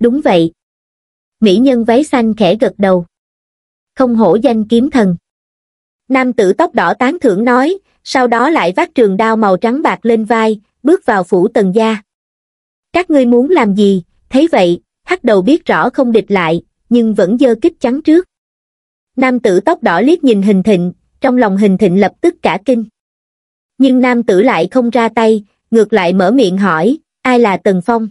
Đúng vậy. Mỹ nhân váy xanh khẽ gật đầu. Không hổ danh kiếm thần. Nam tử tóc đỏ tán thưởng nói, sau đó lại vác trường đao màu trắng bạc lên vai, bước vào phủ tần gia. Các ngươi muốn làm gì, thấy vậy, hắc đầu biết rõ không địch lại, nhưng vẫn dơ kích trắng trước. Nam tử tóc đỏ liếc nhìn hình thịnh, trong lòng hình thịnh lập tức cả kinh. Nhưng nam tử lại không ra tay, ngược lại mở miệng hỏi ai là tần phong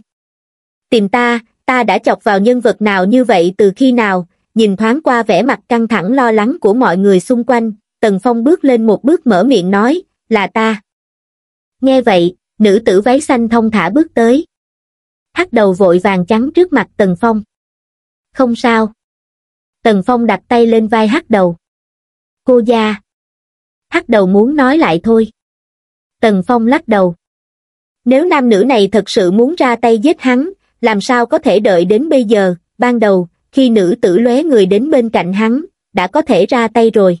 tìm ta ta đã chọc vào nhân vật nào như vậy từ khi nào nhìn thoáng qua vẻ mặt căng thẳng lo lắng của mọi người xung quanh tần phong bước lên một bước mở miệng nói là ta nghe vậy nữ tử váy xanh thông thả bước tới hắt đầu vội vàng trắng trước mặt tần phong không sao tần phong đặt tay lên vai hắt đầu cô gia hắt đầu muốn nói lại thôi tần phong lắc đầu nếu nam nữ này thật sự muốn ra tay giết hắn làm sao có thể đợi đến bây giờ ban đầu khi nữ tử lóe người đến bên cạnh hắn đã có thể ra tay rồi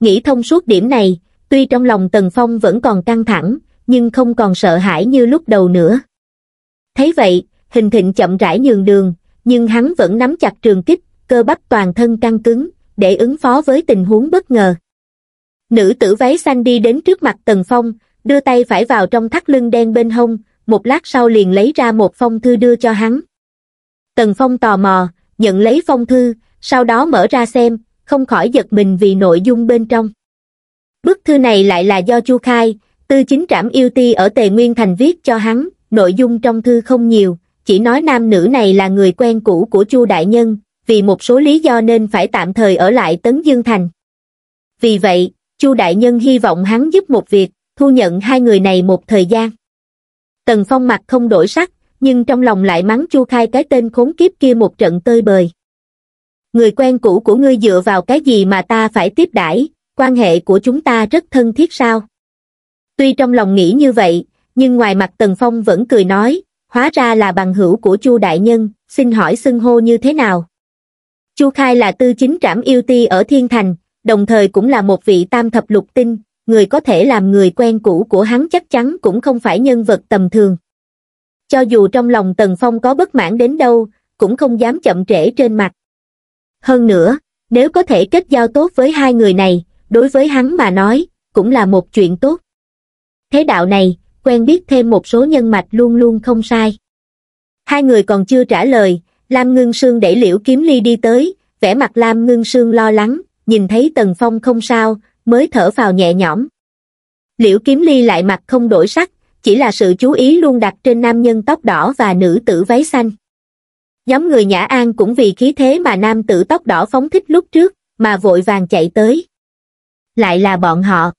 nghĩ thông suốt điểm này tuy trong lòng tần phong vẫn còn căng thẳng nhưng không còn sợ hãi như lúc đầu nữa thấy vậy hình thịnh chậm rãi nhường đường nhưng hắn vẫn nắm chặt trường kích cơ bắp toàn thân căng cứng để ứng phó với tình huống bất ngờ nữ tử váy xanh đi đến trước mặt tần phong đưa tay phải vào trong thắt lưng đen bên hông, một lát sau liền lấy ra một phong thư đưa cho hắn. Tần Phong tò mò, nhận lấy phong thư, sau đó mở ra xem, không khỏi giật mình vì nội dung bên trong. Bức thư này lại là do Chu Khai, tư chính trảm yêu ti ở Tề Nguyên Thành viết cho hắn, nội dung trong thư không nhiều, chỉ nói nam nữ này là người quen cũ của Chu Đại Nhân, vì một số lý do nên phải tạm thời ở lại Tấn Dương Thành. Vì vậy, Chu Đại Nhân hy vọng hắn giúp một việc, thu nhận hai người này một thời gian. Tần Phong mặt không đổi sắc, nhưng trong lòng lại mắng Chu Khai cái tên khốn kiếp kia một trận tơi bời. Người quen cũ của ngươi dựa vào cái gì mà ta phải tiếp đãi, quan hệ của chúng ta rất thân thiết sao? Tuy trong lòng nghĩ như vậy, nhưng ngoài mặt Tần Phong vẫn cười nói, hóa ra là bằng hữu của Chu Đại Nhân, xin hỏi xưng hô như thế nào? Chu Khai là tư chính trảm yêu ti ở Thiên Thành, đồng thời cũng là một vị tam thập lục tinh, người có thể làm người quen cũ của hắn chắc chắn cũng không phải nhân vật tầm thường. Cho dù trong lòng Tần Phong có bất mãn đến đâu, cũng không dám chậm trễ trên mặt. Hơn nữa, nếu có thể kết giao tốt với hai người này, đối với hắn mà nói, cũng là một chuyện tốt. Thế đạo này, quen biết thêm một số nhân mạch luôn luôn không sai. Hai người còn chưa trả lời, Lam Ngưng Sương đẩy liễu kiếm ly đi tới, vẻ mặt Lam Ngưng Sương lo lắng, nhìn thấy Tần Phong không sao, mới thở vào nhẹ nhõm liễu kiếm ly lại mặt không đổi sắc chỉ là sự chú ý luôn đặt trên nam nhân tóc đỏ và nữ tử váy xanh nhóm người nhã an cũng vì khí thế mà nam tử tóc đỏ phóng thích lúc trước mà vội vàng chạy tới lại là bọn họ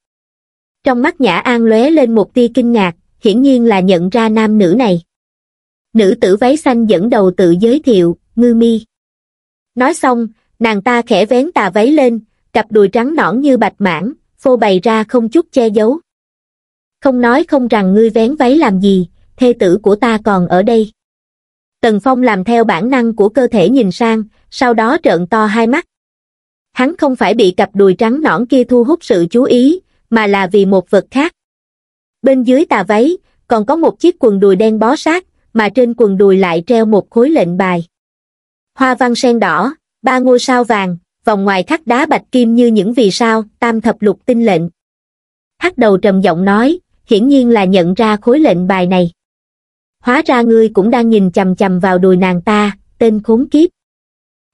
trong mắt nhã an lóe lên một tia kinh ngạc hiển nhiên là nhận ra nam nữ này nữ tử váy xanh dẫn đầu tự giới thiệu ngư mi nói xong nàng ta khẽ vén tà váy lên cặp đùi trắng nõn như bạch mãn, phô bày ra không chút che giấu. Không nói không rằng ngươi vén váy làm gì, thê tử của ta còn ở đây. Tần Phong làm theo bản năng của cơ thể nhìn sang, sau đó trợn to hai mắt. Hắn không phải bị cặp đùi trắng nõn kia thu hút sự chú ý, mà là vì một vật khác. Bên dưới tà váy, còn có một chiếc quần đùi đen bó sát, mà trên quần đùi lại treo một khối lệnh bài. Hoa văn sen đỏ, ba ngôi sao vàng, vòng ngoài khắc đá bạch kim như những vì sao tam thập lục tinh lệnh hắc đầu trầm giọng nói hiển nhiên là nhận ra khối lệnh bài này hóa ra ngươi cũng đang nhìn chằm chằm vào đùi nàng ta tên khốn kiếp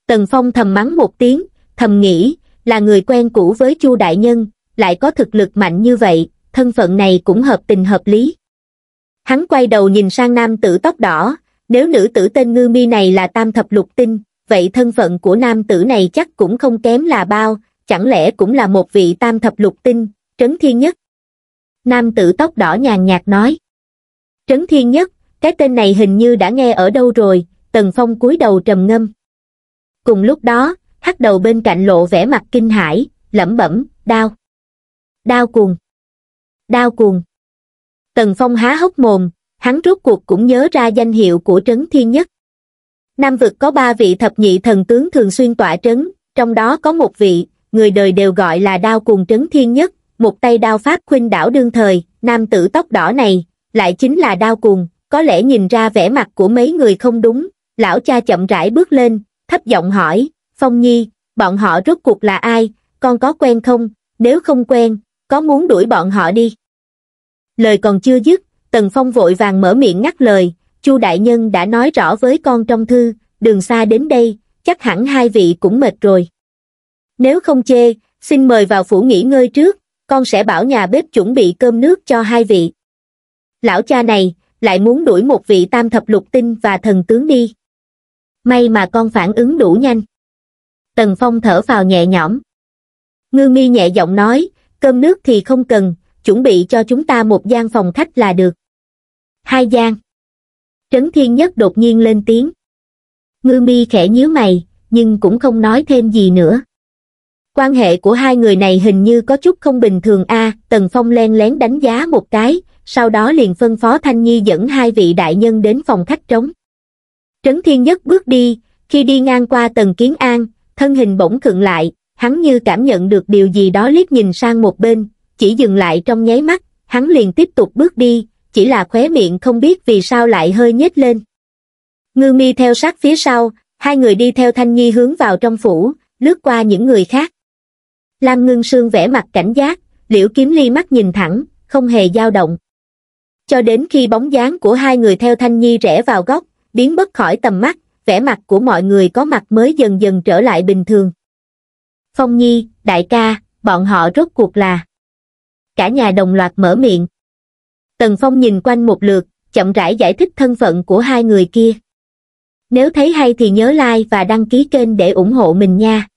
tần phong thầm mắng một tiếng thầm nghĩ là người quen cũ với chu đại nhân lại có thực lực mạnh như vậy thân phận này cũng hợp tình hợp lý hắn quay đầu nhìn sang nam tử tóc đỏ nếu nữ tử tên ngư mi này là tam thập lục tinh vậy thân phận của nam tử này chắc cũng không kém là bao, chẳng lẽ cũng là một vị tam thập lục tinh, Trấn Thiên Nhất. Nam tử tóc đỏ nhàn nhạt nói. Trấn Thiên Nhất, cái tên này hình như đã nghe ở đâu rồi, Tần Phong cúi đầu trầm ngâm. Cùng lúc đó, hắc đầu bên cạnh lộ vẻ mặt kinh hãi, lẩm bẩm, đau. Đau cuồng. Đau cuồng. Tần Phong há hốc mồm, hắn rốt cuộc cũng nhớ ra danh hiệu của Trấn Thiên Nhất. Nam vực có ba vị thập nhị thần tướng thường xuyên tỏa trấn, trong đó có một vị, người đời đều gọi là đao cùng trấn thiên nhất, một tay đao pháp khuynh đảo đương thời, nam tử tóc đỏ này, lại chính là đao cùng, có lẽ nhìn ra vẻ mặt của mấy người không đúng, lão cha chậm rãi bước lên, thấp giọng hỏi, Phong Nhi, bọn họ rốt cuộc là ai, con có quen không, nếu không quen, có muốn đuổi bọn họ đi? Lời còn chưa dứt, Tần Phong vội vàng mở miệng ngắt lời, Chu Đại Nhân đã nói rõ với con trong thư, đường xa đến đây, chắc hẳn hai vị cũng mệt rồi. Nếu không chê, xin mời vào phủ nghỉ ngơi trước, con sẽ bảo nhà bếp chuẩn bị cơm nước cho hai vị. Lão cha này, lại muốn đuổi một vị tam thập lục tinh và thần tướng đi. May mà con phản ứng đủ nhanh. Tần Phong thở vào nhẹ nhõm. Ngư mi nhẹ giọng nói, cơm nước thì không cần, chuẩn bị cho chúng ta một gian phòng khách là được. Hai gian trấn thiên nhất đột nhiên lên tiếng ngư mi khẽ nhíu mày nhưng cũng không nói thêm gì nữa quan hệ của hai người này hình như có chút không bình thường a à, tần phong len lén đánh giá một cái sau đó liền phân phó thanh nhi dẫn hai vị đại nhân đến phòng khách trống trấn thiên nhất bước đi khi đi ngang qua tần kiến an thân hình bỗng khựng lại hắn như cảm nhận được điều gì đó liếc nhìn sang một bên chỉ dừng lại trong nháy mắt hắn liền tiếp tục bước đi chỉ là khóe miệng không biết vì sao lại hơi nhếch lên. Ngư mi theo sát phía sau, hai người đi theo Thanh Nhi hướng vào trong phủ, lướt qua những người khác. Lam Ngưng Sương vẻ mặt cảnh giác, liễu kiếm ly mắt nhìn thẳng, không hề dao động. Cho đến khi bóng dáng của hai người theo Thanh Nhi rẽ vào góc, biến mất khỏi tầm mắt, vẻ mặt của mọi người có mặt mới dần dần trở lại bình thường. Phong Nhi, đại ca, bọn họ rốt cuộc là. Cả nhà đồng loạt mở miệng. Tần Phong nhìn quanh một lượt, chậm rãi giải thích thân phận của hai người kia. Nếu thấy hay thì nhớ like và đăng ký kênh để ủng hộ mình nha.